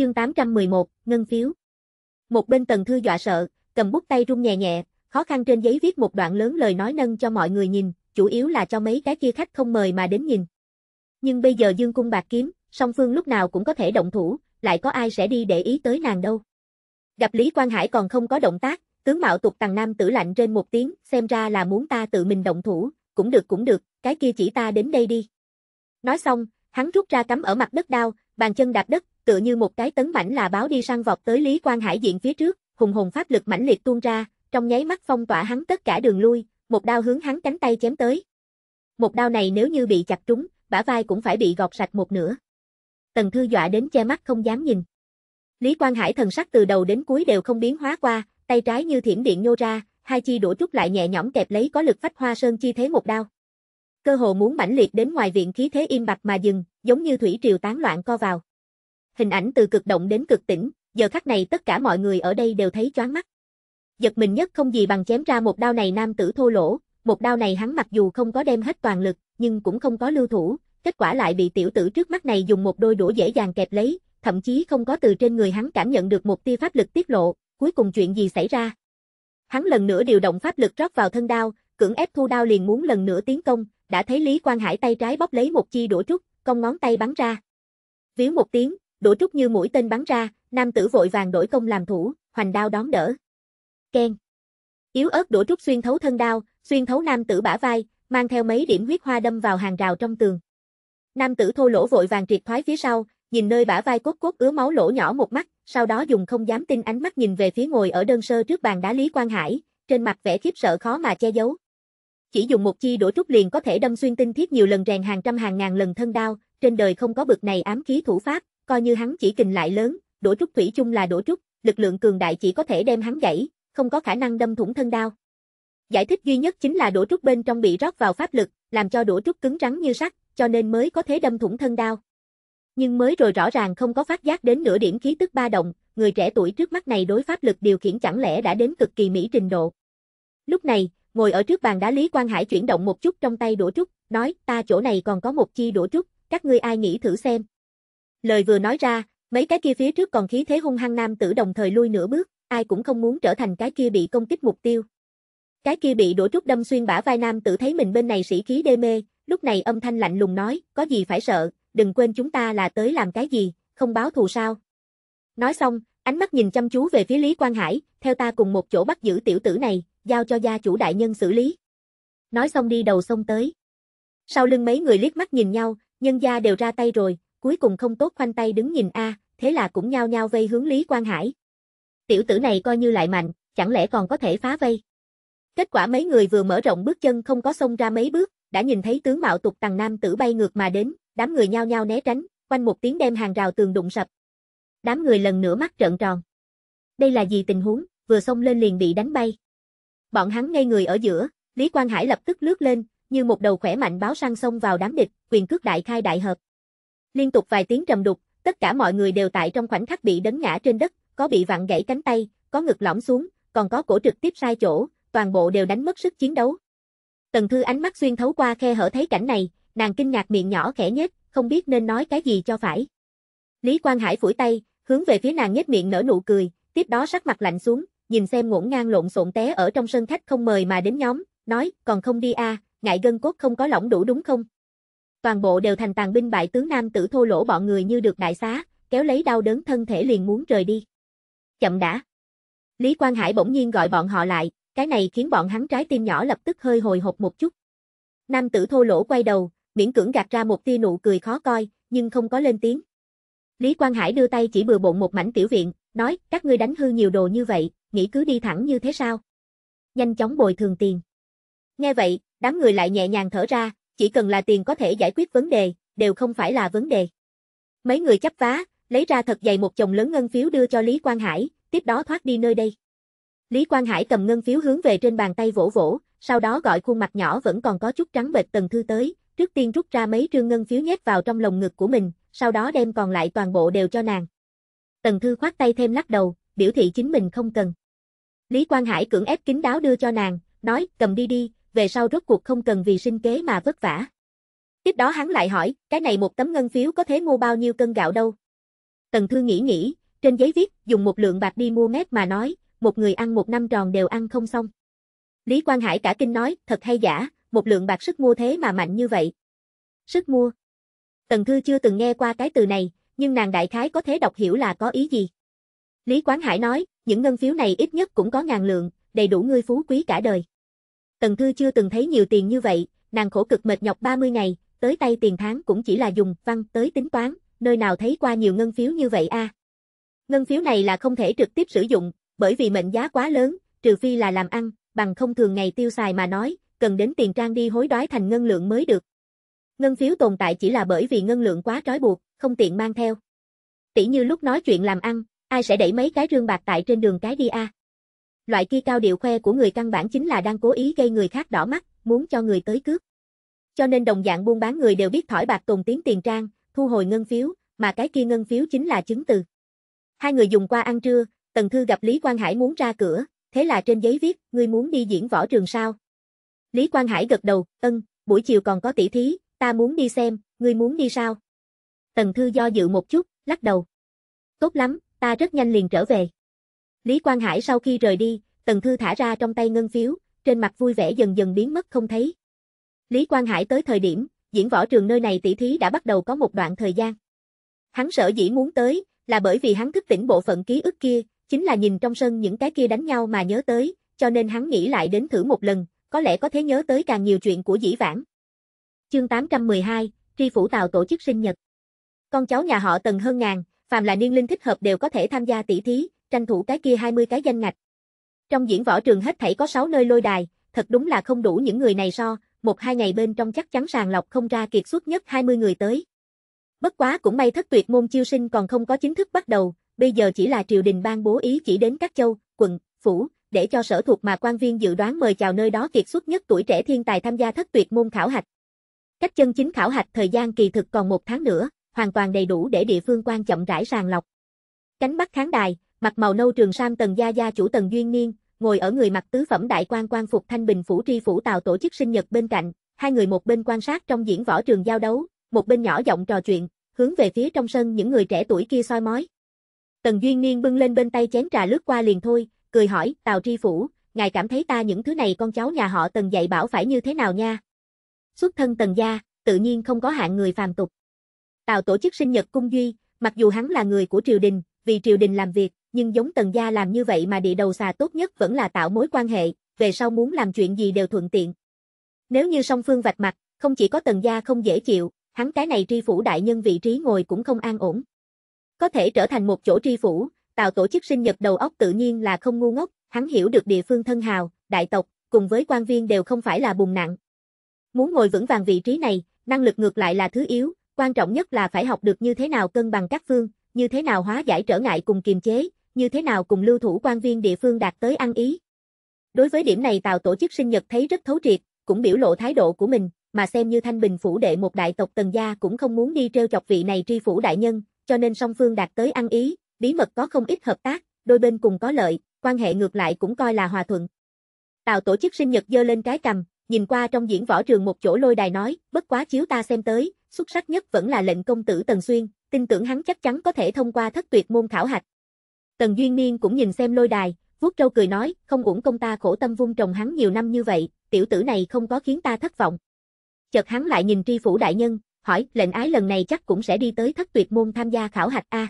Chương 811, ngân phiếu. Một bên Tần Thư dọa sợ, cầm bút tay run nhẹ nhẹ, khó khăn trên giấy viết một đoạn lớn lời nói nâng cho mọi người nhìn, chủ yếu là cho mấy cái kia khách không mời mà đến nhìn. Nhưng bây giờ Dương cung bạc kiếm, song phương lúc nào cũng có thể động thủ, lại có ai sẽ đi để ý tới nàng đâu. Gặp Lý Quang Hải còn không có động tác, tướng mạo tục tàng nam tử lạnh trên một tiếng, xem ra là muốn ta tự mình động thủ, cũng được cũng được, cái kia chỉ ta đến đây đi. Nói xong, hắn rút ra cắm ở mặt đất đao, bàn chân đạp đất, tựa như một cái tấn mảnh là báo đi sang vọt tới Lý Quang Hải diện phía trước, hùng hùng pháp lực mãnh liệt tuôn ra, trong nháy mắt phong tỏa hắn tất cả đường lui, một đao hướng hắn cánh tay chém tới. Một đao này nếu như bị chặt trúng, bả vai cũng phải bị gọt sạch một nửa. Tần Thư dọa đến che mắt không dám nhìn. Lý Quang Hải thần sắc từ đầu đến cuối đều không biến hóa qua, tay trái như thiểm điện nhô ra, hai chi đổ chút lại nhẹ nhõm kẹp lấy có lực phách hoa sơn chi thế một đao. Cơ hồ muốn mãnh liệt đến ngoài viện khí thế im bặt mà dừng, giống như thủy triều tán loạn co vào. Hình ảnh từ cực động đến cực tỉnh, giờ khắc này tất cả mọi người ở đây đều thấy choáng mắt. Giật mình nhất không gì bằng chém ra một đao này nam tử thô lỗ, một đao này hắn mặc dù không có đem hết toàn lực, nhưng cũng không có lưu thủ, kết quả lại bị tiểu tử trước mắt này dùng một đôi đũa dễ dàng kẹp lấy, thậm chí không có từ trên người hắn cảm nhận được một tia pháp lực tiết lộ, cuối cùng chuyện gì xảy ra. Hắn lần nữa điều động pháp lực rót vào thân đao, cưỡng ép thu đao liền muốn lần nữa tiến công, đã thấy Lý Quang Hải tay trái bóp lấy một chi đũa trúc, cong ngón tay bắn ra. Víu một tiếng, Đỗ Trúc như mũi tên bắn ra, nam tử vội vàng đổi công làm thủ, hoành đao đón đỡ. Ken. Yếu ớt Đỗ Trúc xuyên thấu thân đao, xuyên thấu nam tử bả vai, mang theo mấy điểm huyết hoa đâm vào hàng rào trong tường. Nam tử thô lỗ vội vàng triệt thoái phía sau, nhìn nơi bả vai cốt cốt ứa máu lỗ nhỏ một mắt, sau đó dùng không dám tin ánh mắt nhìn về phía ngồi ở đơn sơ trước bàn đá Lý Quang Hải, trên mặt vẻ khiếp sợ khó mà che giấu. Chỉ dùng một chi đổ trúc liền có thể đâm xuyên tinh thiết nhiều lần rèn hàng trăm hàng ngàn lần thân đao, trên đời không có bực này ám khí thủ pháp, Coi như hắn chỉ kình lại lớn, đổ trúc thủy chung là đổ trúc, lực lượng cường đại chỉ có thể đem hắn gãy, không có khả năng đâm thủng thân đao. Giải thích duy nhất chính là đổ trúc bên trong bị rót vào pháp lực, làm cho đổ trúc cứng rắn như sắt, cho nên mới có thể đâm thủng thân đao. Nhưng mới rồi rõ ràng không có phát giác đến nửa điểm khí tức ba động, người trẻ tuổi trước mắt này đối pháp lực điều khiển chẳng lẽ đã đến cực kỳ mỹ trình độ. Lúc này, ngồi ở trước bàn đá Lý Quang Hải chuyển động một chút trong tay đổ trúc, nói ta chỗ này còn có một chi đổ trúc, các ngươi ai nghĩ thử xem, Lời vừa nói ra, mấy cái kia phía trước còn khí thế hung hăng nam tử đồng thời lui nửa bước, ai cũng không muốn trở thành cái kia bị công kích mục tiêu. Cái kia bị đổ trúc đâm xuyên bả vai nam tử thấy mình bên này sĩ khí đê mê, lúc này âm thanh lạnh lùng nói, có gì phải sợ, đừng quên chúng ta là tới làm cái gì, không báo thù sao. Nói xong, ánh mắt nhìn chăm chú về phía Lý Quang Hải, theo ta cùng một chỗ bắt giữ tiểu tử này, giao cho gia chủ đại nhân xử lý. Nói xong đi đầu sông tới. Sau lưng mấy người liếc mắt nhìn nhau, nhân gia đều ra tay rồi, cuối cùng không tốt khoanh tay đứng nhìn a, thế là cũng nhao nhao vây hướng Lý Quang Hải. Tiểu tử này coi như lại mạnh, chẳng lẽ còn có thể phá vây. Kết quả mấy người vừa mở rộng bước chân không có xông ra mấy bước, đã nhìn thấy tướng mạo tục tằng nam tử bay ngược mà đến, đám người nhao nhao né tránh, quanh một tiếng đem hàng rào tường đụng sập. Đám người lần nữa mắt trợn tròn. Đây là gì tình huống, vừa xông lên liền bị đánh bay. Bọn hắn ngay người ở giữa, Lý Quang Hải lập tức lướt lên, như một đầu khỏe mạnh báo sang xông vào đám địch, quyền cước đại khai đại hợp. Liên tục vài tiếng trầm đục, tất cả mọi người đều tại trong khoảnh khắc bị đấn ngã trên đất, có bị vặn gãy cánh tay, có ngực lõm xuống, còn có cổ trực tiếp sai chỗ, toàn bộ đều đánh mất sức chiến đấu. Tần Thư ánh mắt xuyên thấu qua khe hở thấy cảnh này, nàng kinh ngạc miệng nhỏ khẽ nhếch, không biết nên nói cái gì cho phải. Lý Quang Hải phủi tay, hướng về phía nàng nhếch miệng nở nụ cười, tiếp đó sắc mặt lạnh xuống, nhìn xem ngổn ngang lộn xộn té ở trong sân khách không mời mà đến nhóm, nói, còn không đi a, à, ngại gân cốt không có lỏng đủ đúng không? Toàn bộ đều thành tàn binh bại tướng nam tử thô lỗ bọn người như được đại xá, kéo lấy đau đớn thân thể liền muốn rời đi. Chậm đã. Lý Quang Hải bỗng nhiên gọi bọn họ lại, cái này khiến bọn hắn trái tim nhỏ lập tức hơi hồi hộp một chút. Nam tử thô lỗ quay đầu, miễn cưỡng gạt ra một tia nụ cười khó coi, nhưng không có lên tiếng. Lý Quang Hải đưa tay chỉ bừa bộn một mảnh tiểu viện, nói, các ngươi đánh hư nhiều đồ như vậy, nghĩ cứ đi thẳng như thế sao? Nhanh chóng bồi thường tiền. Nghe vậy, đám người lại nhẹ nhàng thở ra, chỉ cần là tiền có thể giải quyết vấn đề, đều không phải là vấn đề. Mấy người chấp vá, lấy ra thật dày một chồng lớn ngân phiếu đưa cho Lý Quang Hải, tiếp đó thoát đi nơi đây. Lý Quang Hải cầm ngân phiếu hướng về trên bàn tay vỗ vỗ, sau đó gọi khuôn mặt nhỏ vẫn còn có chút trắng bệch Tần Thư tới, trước tiên rút ra mấy trương ngân phiếu nhét vào trong lồng ngực của mình, sau đó đem còn lại toàn bộ đều cho nàng. Tần Thư khoát tay thêm lắc đầu, biểu thị chính mình không cần. Lý Quang Hải cưỡng ép kính đáo đưa cho nàng, nói, cầm đi đi, về sau rốt cuộc không cần vì sinh kế mà vất vả. Tiếp đó hắn lại hỏi, cái này một tấm ngân phiếu có thể mua bao nhiêu cân gạo đâu? Tần Thư nghĩ nghĩ, trên giấy viết, dùng một lượng bạc đi mua mét mà nói, một người ăn một năm tròn đều ăn không xong. Lý Quang Hải cả kinh nói, thật hay giả, một lượng bạc sức mua thế mà mạnh như vậy. Sức mua. Tần Thư chưa từng nghe qua cái từ này, nhưng nàng đại khái có thể đọc hiểu là có ý gì. Lý Quán Hải nói, những ngân phiếu này ít nhất cũng có ngàn lượng, đầy đủ ngươi phú quý cả đời. Tần Thư chưa từng thấy nhiều tiền như vậy, nàng khổ cực mệt nhọc 30 ngày, tới tay tiền tháng cũng chỉ là dùng văn tới tính toán, nơi nào thấy qua nhiều ngân phiếu như vậy a. À? Ngân phiếu này là không thể trực tiếp sử dụng, bởi vì mệnh giá quá lớn, trừ phi là làm ăn, bằng không thường ngày tiêu xài mà nói, cần đến tiền trang đi hối đoái thành ngân lượng mới được. Ngân phiếu tồn tại chỉ là bởi vì ngân lượng quá trói buộc, không tiện mang theo. Tỷ như lúc nói chuyện làm ăn, ai sẽ đẩy mấy cái rương bạc tại trên đường cái đi a? À? loại kia cao điệu khoe của người căn bản chính là đang cố ý gây người khác đỏ mắt, muốn cho người tới cướp. Cho nên đồng dạng buôn bán người đều biết thỏi bạc tồn tiếng tiền trang, thu hồi ngân phiếu, mà cái kia ngân phiếu chính là chứng từ. Hai người dùng qua ăn trưa, Tần Thư gặp Lý Quang Hải muốn ra cửa, thế là trên giấy viết, ngươi muốn đi diễn võ trường sao? Lý Quang Hải gật đầu, ân, buổi chiều còn có tỷ thí, ta muốn đi xem, ngươi muốn đi sao? Tần Thư do dự một chút, lắc đầu. Tốt lắm, ta rất nhanh liền trở về. Lý Quang Hải sau khi rời đi, Tần Thư thả ra trong tay ngân phiếu, trên mặt vui vẻ dần dần biến mất không thấy. Lý Quang Hải tới thời điểm, diễn võ trường nơi này tỷ thí đã bắt đầu có một đoạn thời gian. Hắn sở dĩ muốn tới, là bởi vì hắn thức tỉnh bộ phận ký ức kia, chính là nhìn trong sân những cái kia đánh nhau mà nhớ tới, cho nên hắn nghĩ lại đến thử một lần, có lẽ có thể nhớ tới càng nhiều chuyện của dĩ vãng. Chương 812, Tri Phủ Tàu tổ chức sinh nhật. Con cháu nhà họ Tần hơn ngàn, phàm là niên linh thích hợp đều có thể tham gia tỷ thí, tranh thủ cái kia 20 cái danh ngạch. Trong diễn võ trường hết thảy có 6 nơi lôi đài, thật đúng là không đủ những người này so, một hai ngày bên trong chắc chắn sàng lọc không ra kiệt xuất nhất 20 người tới. Bất quá cũng may thất tuyệt môn chiêu sinh còn không có chính thức bắt đầu, bây giờ chỉ là triều đình ban bố ý chỉ đến các châu, quận, phủ, để cho sở thuộc mà quan viên dự đoán mời chào nơi đó kiệt xuất nhất tuổi trẻ thiên tài tham gia thất tuyệt môn khảo hạch. Cách chân chính khảo hạch thời gian kỳ thực còn một tháng nữa, hoàn toàn đầy đủ để địa phương quan chậm rãi sàng lọc. Cánh bắt kháng đài, Mặt màu nâu trường sam Tần Gia Gia chủ Tần Duyên Niên, ngồi ở người mặc tứ phẩm đại quan quan phục Thanh Bình Phủ Tri Phủ Tàu tổ chức sinh nhật bên cạnh, hai người một bên quan sát trong diễn võ trường giao đấu, một bên nhỏ giọng trò chuyện, hướng về phía trong sân những người trẻ tuổi kia soi mói. Tần Duyên Niên bưng lên bên tay chén trà lướt qua liền thôi, cười hỏi, Tào Tri Phủ, ngài cảm thấy ta những thứ này con cháu nhà họ Tần dạy bảo phải như thế nào nha? Xuất thân Tần gia, tự nhiên không có hạng người phàm tục. Tào tổ chức sinh nhật cung duy, mặc dù hắn là người của triều đình, vì triều đình làm việc, nhưng giống tần gia làm như vậy mà địa đầu xà tốt nhất vẫn là tạo mối quan hệ, về sau muốn làm chuyện gì đều thuận tiện. Nếu như song phương vạch mặt, không chỉ có tần gia không dễ chịu, hắn cái này tri phủ đại nhân vị trí ngồi cũng không an ổn. Có thể trở thành một chỗ tri phủ, tạo tổ chức sinh nhật đầu óc tự nhiên là không ngu ngốc, hắn hiểu được địa phương thân hào, đại tộc, cùng với quan viên đều không phải là bùn nặng. Muốn ngồi vững vàng vị trí này, năng lực ngược lại là thứ yếu, quan trọng nhất là phải học được như thế nào cân bằng các phương, như thế nào hóa giải trở ngại cùng kiềm chế, như thế nào cùng lưu thủ quan viên địa phương đạt tới ăn ý. Đối với điểm này Tào tổ chức sinh nhật thấy rất thấu triệt, cũng biểu lộ thái độ của mình, mà xem như Thanh Bình phủ đệ một đại tộc Tần gia cũng không muốn đi trêu chọc vị này tri phủ đại nhân, cho nên song phương đạt tới ăn ý, bí mật có không ít hợp tác, đôi bên cùng có lợi, quan hệ ngược lại cũng coi là hòa thuận. Tào tổ chức sinh nhật giơ lên cái cầm, nhìn qua trong diễn võ trường một chỗ lôi đài nói, bất quá chiếu ta xem tới, xuất sắc nhất vẫn là lệnh công tử Tần Xuyên, tin tưởng hắn chắc chắn có thể thông qua thất tuyệt môn khảo hạch, Tần Duyên Niên cũng nhìn xem lôi đài, vuốt râu cười nói, không uổng công ta khổ tâm vung trồng hắn nhiều năm như vậy, tiểu tử này không có khiến ta thất vọng. Chợt hắn lại nhìn tri phủ đại nhân, hỏi, lệnh ái lần này chắc cũng sẽ đi tới thất tuyệt môn tham gia khảo hạch A.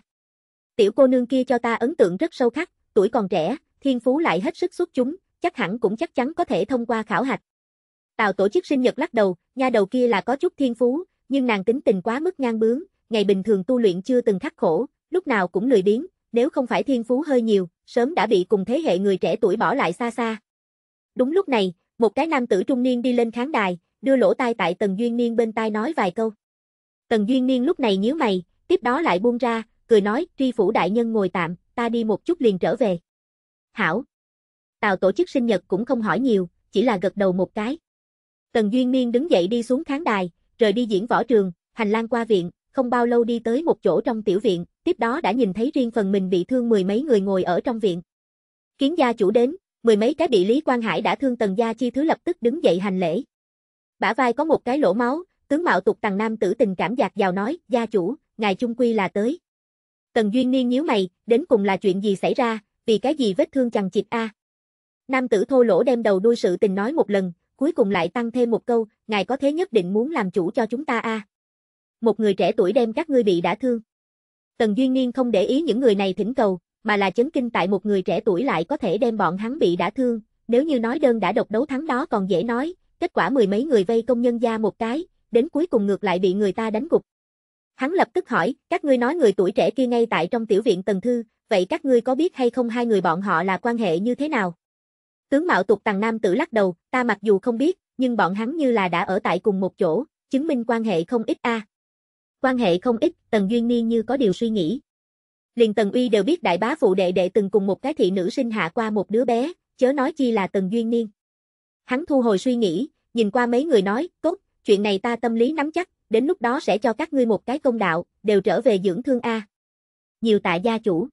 Tiểu cô nương kia cho ta ấn tượng rất sâu khắc, tuổi còn trẻ, thiên phú lại hết sức xuất chúng, chắc hẳn cũng chắc chắn có thể thông qua khảo hạch. Tào tổ chức sinh nhật lắc đầu, nha đầu kia là có chút thiên phú, nhưng nàng tính tình quá mức ngang bướng, ngày bình thường tu luyện chưa từng khắc khổ, lúc nào cũng lười biếng, nếu không phải thiên phú hơi nhiều, sớm đã bị cùng thế hệ người trẻ tuổi bỏ lại xa xa. Đúng lúc này, một cái nam tử trung niên đi lên khán đài, đưa lỗ tai tại Tần Duyên Niên bên tai nói vài câu. Tần Duyên Niên lúc này nhíu mày, tiếp đó lại buông ra, cười nói, tri phủ đại nhân ngồi tạm, ta đi một chút liền trở về. Hảo. Tào tổ chức sinh nhật cũng không hỏi nhiều, chỉ là gật đầu một cái. Tần Duyên Niên đứng dậy đi xuống khán đài, rời đi diễn võ trường, hành lang qua viện, không bao lâu đi tới một chỗ trong tiểu viện, tiếp đó đã nhìn thấy riêng phần mình bị thương mười mấy người ngồi ở trong viện. Kiến gia chủ đến, mười mấy cái bị Lý Quang Hải đã thương tần gia chi thứ lập tức đứng dậy hành lễ. Bả vai có một cái lỗ máu, tướng mạo tục tàng nam tử tình cảm giạt giàu nói, gia chủ, ngài chung quy là tới. Tần Duyên Niên nhíu mày, đến cùng là chuyện gì xảy ra, vì cái gì vết thương chằng chịt a? Nam tử thô lỗ đem đầu đuôi sự tình nói một lần, cuối cùng lại tăng thêm một câu, ngài có thế nhất định muốn làm chủ cho chúng ta a. Một người trẻ tuổi đem các ngươi bị đã thương. Tần Duyên Niên không để ý những người này thỉnh cầu, mà là chấn kinh tại một người trẻ tuổi lại có thể đem bọn hắn bị đã thương, nếu như nói đơn đã độc đấu thắng đó còn dễ nói, kết quả mười mấy người vây công nhân gia một cái, đến cuối cùng ngược lại bị người ta đánh gục. Hắn lập tức hỏi, các ngươi nói người tuổi trẻ kia ngay tại trong tiểu viện Tần Thư, vậy các ngươi có biết hay không hai người bọn họ là quan hệ như thế nào? Tướng mạo tục tàng nam tử lắc đầu, ta mặc dù không biết, nhưng bọn hắn như là đã ở tại cùng một chỗ, chứng minh quan hệ không ít a. À. Quan hệ không ít, Tần Duyên Niên như có điều suy nghĩ. Liền Tần Uy đều biết đại bá phụ đệ đệ từng cùng một cái thị nữ sinh hạ qua một đứa bé, chớ nói chi là Tần Duyên Niên. Hắn thu hồi suy nghĩ, nhìn qua mấy người nói, tốt, chuyện này ta tâm lý nắm chắc, đến lúc đó sẽ cho các ngươi một cái công đạo, đều trở về dưỡng thương A. Nhiều tạ gia chủ.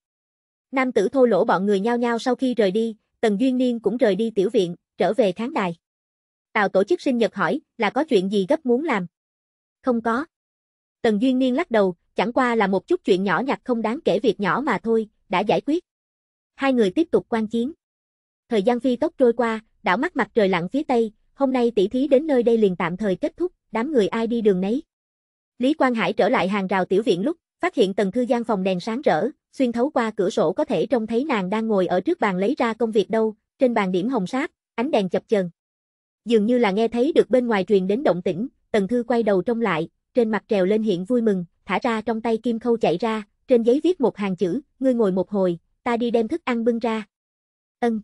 Nam tử thô lỗ bọn người nhao nhau sau khi rời đi, Tần Duyên Niên cũng rời đi tiểu viện, trở về khán đài. Tào tổ chức sinh nhật hỏi, là có chuyện gì gấp muốn làm? Không có. Tần Duyên Niên lắc đầu, chẳng qua là một chút chuyện nhỏ nhặt không đáng kể việc nhỏ mà thôi, đã giải quyết. Hai người tiếp tục quan chiến. Thời gian phi tốc trôi qua, đảo mắt mặt trời lặn phía tây, hôm nay tỷ thí đến nơi đây liền tạm thời kết thúc, đám người ai đi đường nấy. Lý Quang Hải trở lại hàng rào tiểu viện lúc, phát hiện tầng thư gian phòng đèn sáng rỡ, xuyên thấu qua cửa sổ có thể trông thấy nàng đang ngồi ở trước bàn lấy ra công việc đâu, trên bàn điểm hồng sáp, ánh đèn chập chờn. Dường như là nghe thấy được bên ngoài truyền đến động tĩnh, Tần Thư quay đầu trông lại, trên mặt trèo lên hiện vui mừng, thả ra trong tay kim khâu chạy ra, trên giấy viết một hàng chữ, ngươi ngồi một hồi, ta đi đem thức ăn bưng ra. Ân.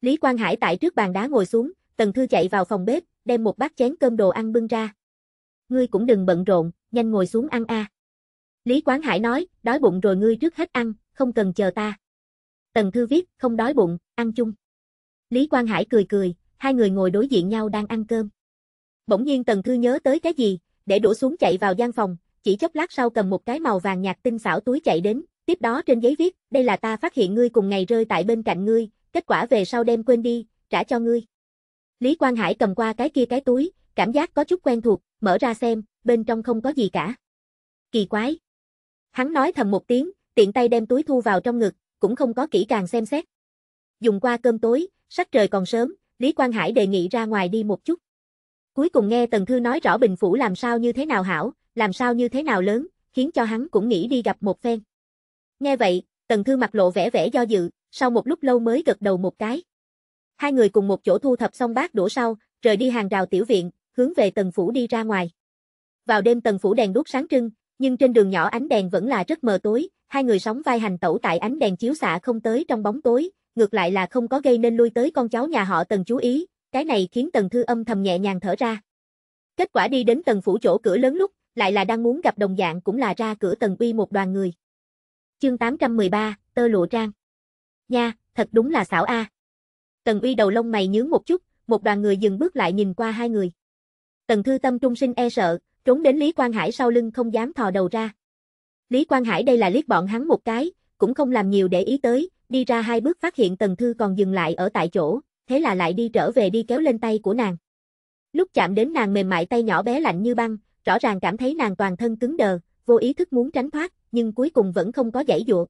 Lý Quang Hải tại trước bàn đá ngồi xuống, Tần Thư chạy vào phòng bếp, đem một bát chén cơm đồ ăn bưng ra. Ngươi cũng đừng bận rộn, nhanh ngồi xuống ăn a. Lý Quán Hải nói, đói bụng rồi ngươi trước hết ăn, không cần chờ ta. Tần Thư viết, không đói bụng, ăn chung. Lý Quang Hải cười cười, hai người ngồi đối diện nhau đang ăn cơm. Bỗng nhiên Tần Thư nhớ tới cái gì, để đổ xuống chạy vào gian phòng, chỉ chốc lát sau cầm một cái màu vàng nhạt tinh xảo túi chạy đến, tiếp đó trên giấy viết, đây là ta phát hiện ngươi cùng ngày rơi tại bên cạnh ngươi, kết quả về sau đem quên đi, trả cho ngươi. Lý Quang Hải cầm qua cái kia cái túi, cảm giác có chút quen thuộc, mở ra xem, bên trong không có gì cả. Kỳ quái. Hắn nói thầm một tiếng, tiện tay đem túi thu vào trong ngực, cũng không có kỹ càng xem xét. Dùng qua cơm tối, sắc trời còn sớm, Lý Quang Hải đề nghị ra ngoài đi một chút. Cuối cùng nghe Tần Thư nói rõ Bình Phủ làm sao như thế nào hảo, làm sao như thế nào lớn, khiến cho hắn cũng nghĩ đi gặp một phen. Nghe vậy, Tần Thư mặt lộ vẻ vẻ do dự, sau một lúc lâu mới gật đầu một cái. Hai người cùng một chỗ thu thập xong bát đổ sau, rời đi hàng rào tiểu viện, hướng về Tần Phủ đi ra ngoài. Vào đêm Tần Phủ đèn đốt sáng trưng, nhưng trên đường nhỏ ánh đèn vẫn là rất mờ tối, hai người sóng vai hành tẩu tại ánh đèn chiếu xạ không tới trong bóng tối, ngược lại là không có gây nên lui tới con cháu nhà họ Tần chú ý, cái này khiến Tần Thư âm thầm nhẹ nhàng thở ra. Kết quả đi đến Tần phủ chỗ cửa lớn lúc, lại là đang muốn gặp đồng dạng cũng là ra cửa Tần Uy một đoàn người. Chương 813, tơ lụa trang. Nha, thật đúng là xảo a. Tần Uy đầu lông mày nhướng một chút, một đoàn người dừng bước lại nhìn qua hai người. Tần Thư tâm trung sinh e sợ, trốn đến Lý Quang Hải sau lưng không dám thò đầu ra. Lý Quang Hải đây là liếc bọn hắn một cái, cũng không làm nhiều để ý tới, đi ra hai bước phát hiện Tần Thư còn dừng lại ở tại chỗ, thế là lại đi trở về đi kéo lên tay của nàng. Lúc chạm đến nàng mềm mại tay nhỏ bé lạnh như băng, rõ ràng cảm thấy nàng toàn thân cứng đờ, vô ý thức muốn tránh thoát, nhưng cuối cùng vẫn không có giải dụa.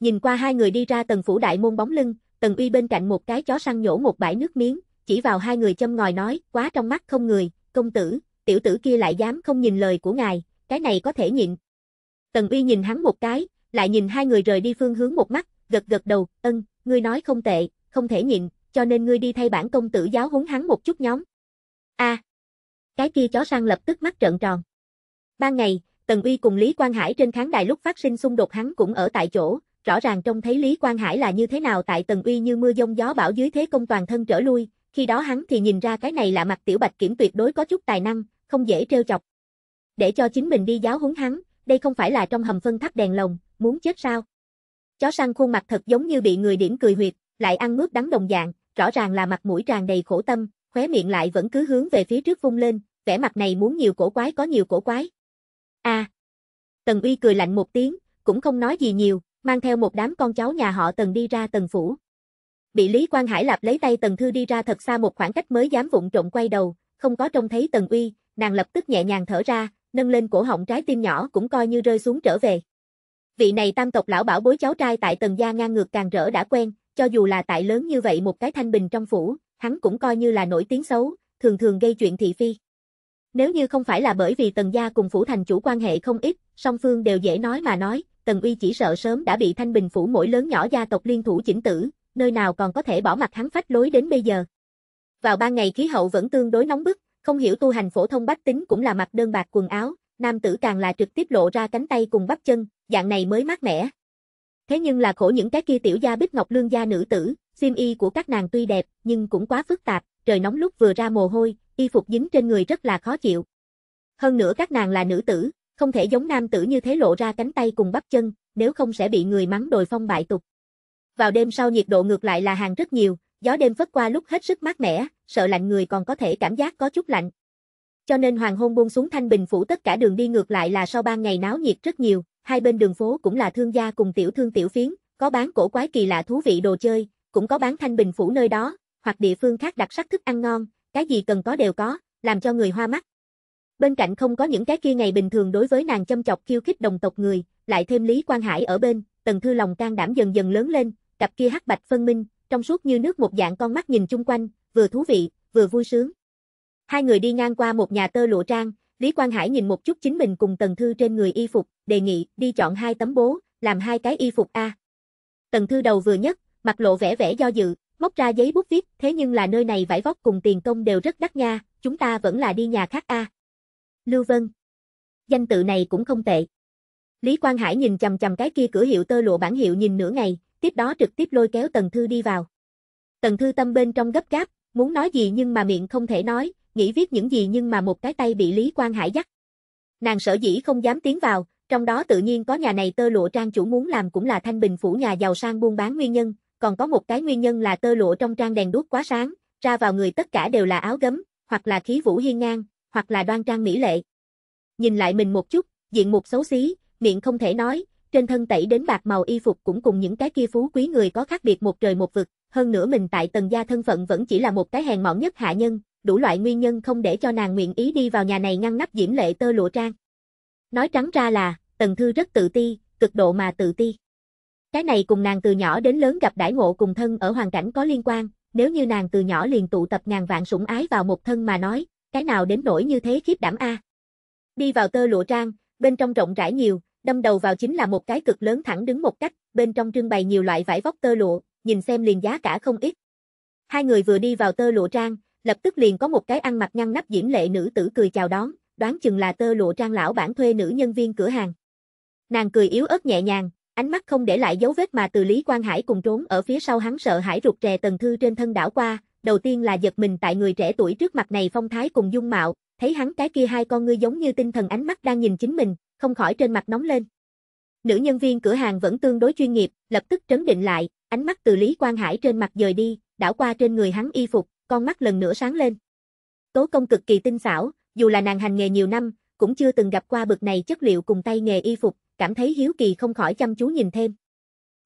Nhìn qua hai người đi ra tầng phủ đại môn bóng lưng, tần uy bên cạnh một cái chó săn nhổ một bãi nước miếng, chỉ vào hai người châm ngòi nói, quá trong mắt không người, công tử, tiểu tử kia lại dám không nhìn lời của ngài, cái này có thể nhịn. Tần uy nhìn hắn một cái, lại nhìn hai người rời đi phương hướng một mắt, gật gật đầu, ân, ngươi nói không tệ, không thể nhịn, cho nên ngươi đi thay bản công tử giáo huấn hắn một chút nhóm. A. cái kia chó săn lập tức mắt trợn tròn. Ban ngày, Tần Uy cùng Lý Quang Hải trên khán đài lúc phát sinh xung đột hắn cũng ở tại chỗ, rõ ràng trông thấy Lý Quang Hải là như thế nào tại Tần Uy như mưa giông gió bão dưới thế công toàn thân trở lui, khi đó hắn thì nhìn ra cái này là mặt tiểu bạch kiểm tuyệt đối có chút tài năng, không dễ trêu chọc. Để cho chính mình đi giáo huấn hắn, đây không phải là trong hầm phân thắp đèn lồng, muốn chết sao? Chó săn khuôn mặt thật giống như bị người điểm cười huyệt, lại ăn mướp đắng đồng dạng, rõ ràng là mặt mũi tràn đầy khổ tâm, khóe miệng lại vẫn cứ hướng về phía trước vung lên, vẻ mặt này muốn nhiều cổ quái có nhiều cổ quái. A. À, Tần Uy cười lạnh một tiếng, cũng không nói gì nhiều, mang theo một đám con cháu nhà họ Tần đi ra Tần phủ. Bị Lý Quang Hải lạp lấy tay Tần Thư đi ra thật xa một khoảng cách mới dám vụng trộm quay đầu, không có trông thấy Tần Uy, nàng lập tức nhẹ nhàng thở ra, nâng lên cổ họng trái tim nhỏ cũng coi như rơi xuống trở về. Vị này tam tộc lão bảo bối cháu trai tại Tần gia ngang ngược càng rỡ đã quen, cho dù là tại lớn như vậy một cái thanh bình trong phủ, hắn cũng coi như là nổi tiếng xấu, thường thường gây chuyện thị phi. Nếu như không phải là bởi vì Tần gia cùng phủ thành chủ quan hệ không ít, song phương đều dễ nói mà nói, Tần Uy chỉ sợ sớm đã bị Thanh Bình phủ mỗi lớn nhỏ gia tộc liên thủ chỉnh tử, nơi nào còn có thể bỏ mặt hắn phách lối đến bây giờ. Vào ban ngày khí hậu vẫn tương đối nóng bức, không hiểu tu hành phổ thông bách tính cũng là mặc đơn bạc quần áo, nam tử càng là trực tiếp lộ ra cánh tay cùng bắp chân, dạng này mới mát mẻ, Thế nhưng là khổ những cái kia tiểu gia bích ngọc lương gia nữ tử, xiêm y của các nàng tuy đẹp, nhưng cũng quá phức tạp, trời nóng lúc vừa ra mồ hôi, y phục dính trên người rất là khó chịu. Hơn nữa các nàng là nữ tử, không thể giống nam tử như thế lộ ra cánh tay cùng bắp chân, nếu không sẽ bị người mắng đồi phong bại tục. Vào đêm sau nhiệt độ ngược lại là hàng rất nhiều, gió đêm phất qua lúc hết sức mát mẻ, sợ lạnh người còn có thể cảm giác có chút lạnh. Cho nên hoàng hôn buông xuống Thanh Bình phủ tất cả đường đi ngược lại là sau ban ngày náo nhiệt rất nhiều, hai bên đường phố cũng là thương gia cùng tiểu thương tiểu phiến, có bán cổ quái kỳ lạ thú vị đồ chơi, cũng có bán thanh bình phủ nơi đó, hoặc địa phương khác đặc sắc thức ăn ngon, cái gì cần có đều có, làm cho người hoa mắt. Bên cạnh không có những cái kia ngày bình thường đối với nàng châm chọc khiêu khích đồng tộc người, lại thêm Lý Quang Hải ở bên, Tần Thư lòng can đảm dần dần lớn lên, cặp kia hắc bạch phân minh, trong suốt như nước một dạng con mắt nhìn chung quanh, vừa thú vị, vừa vui sướng. Hai người đi ngang qua một nhà tơ lụa trang, Lý Quang Hải nhìn một chút chính mình cùng Tần Thư trên người y phục, đề nghị đi chọn hai tấm bố, làm hai cái y phục A. Tần Thư đầu vừa nhất, mặt lộ vẻ vẻ do dự, móc ra giấy bút viết, thế nhưng là nơi này vải vóc cùng tiền công đều rất đắt nha, chúng ta vẫn là đi nhà khác A. Lưu Vân. Danh tự này cũng không tệ. Lý Quang Hải nhìn chầm chầm cái kia cửa hiệu tơ lụa bản hiệu nhìn nửa ngày, tiếp đó trực tiếp lôi kéo Tần Thư đi vào. Tần Thư tâm bên trong gấp gáp, muốn nói gì nhưng mà miệng không thể nói, nghĩ viết những gì nhưng mà một cái tay bị Lý Quang Hải dắt. Nàng sở dĩ không dám tiến vào, trong đó tự nhiên có nhà này tơ lụa trang chủ muốn làm cũng là thanh bình phủ nhà giàu sang buôn bán nguyên nhân, còn có một cái nguyên nhân là tơ lụa trong trang đèn đuốc quá sáng, ra vào người tất cả đều là áo gấm, hoặc là khí vũ hiên ngang, hoặc là đoan trang mỹ lệ. Nhìn lại mình một chút, diện mục xấu xí, miệng không thể nói, trên thân tẩy đến bạc màu y phục cũng cùng những cái kia phú quý người có khác biệt một trời một vực, hơn nữa mình tại tầng gia thân phận vẫn chỉ là một cái hèn mọn nhất hạ nhân, đủ loại nguyên nhân không để cho nàng nguyện ý đi vào nhà này ngăn nắp diễm lệ tơ lụa trang. Nói trắng ra là, Tần Thư rất tự ti, cực độ mà tự ti. Cái này cùng nàng từ nhỏ đến lớn gặp đại ngộ cùng thân ở hoàn cảnh có liên quan, nếu như nàng từ nhỏ liền tụ tập ngàn vạn sủng ái vào một thân mà nói, cái nào đến nỗi như thế khiếp đảm a. Đi vào tơ lụa trang, bên trong rộng rãi nhiều, đâm đầu vào chính là một cái cực lớn thẳng đứng một cách, bên trong trưng bày nhiều loại vải vóc tơ lụa, nhìn xem liền giá cả không ít. Hai người vừa đi vào tơ lụa trang, lập tức liền có một cái ăn mặc ngăn nắp diễm lệ nữ tử cười chào đón, đoán chừng là tơ lụa trang lão bản thuê nữ nhân viên cửa hàng. Nàng cười yếu ớt nhẹ nhàng, ánh mắt không để lại dấu vết mà từ Lý Quang Hải cùng trốn ở phía sau hắn sợ hãi rụt rè tần thư trên thân đảo qua, đầu tiên là giật mình tại người trẻ tuổi trước mặt này phong thái cùng dung mạo, thấy hắn cái kia hai con ngươi giống như tinh thần ánh mắt đang nhìn chính mình, không khỏi trên mặt nóng lên. Nữ nhân viên cửa hàng vẫn tương đối chuyên nghiệp, lập tức trấn định lại, ánh mắt từ Lý Quang Hải trên mặt dời đi, đảo qua trên người hắn y phục, con mắt lần nữa sáng lên. Tố công cực kỳ tinh xảo, dù là nàng hành nghề nhiều năm, cũng chưa từng gặp qua bực này chất liệu cùng tay nghề y phục, cảm thấy hiếu kỳ không khỏi chăm chú nhìn thêm.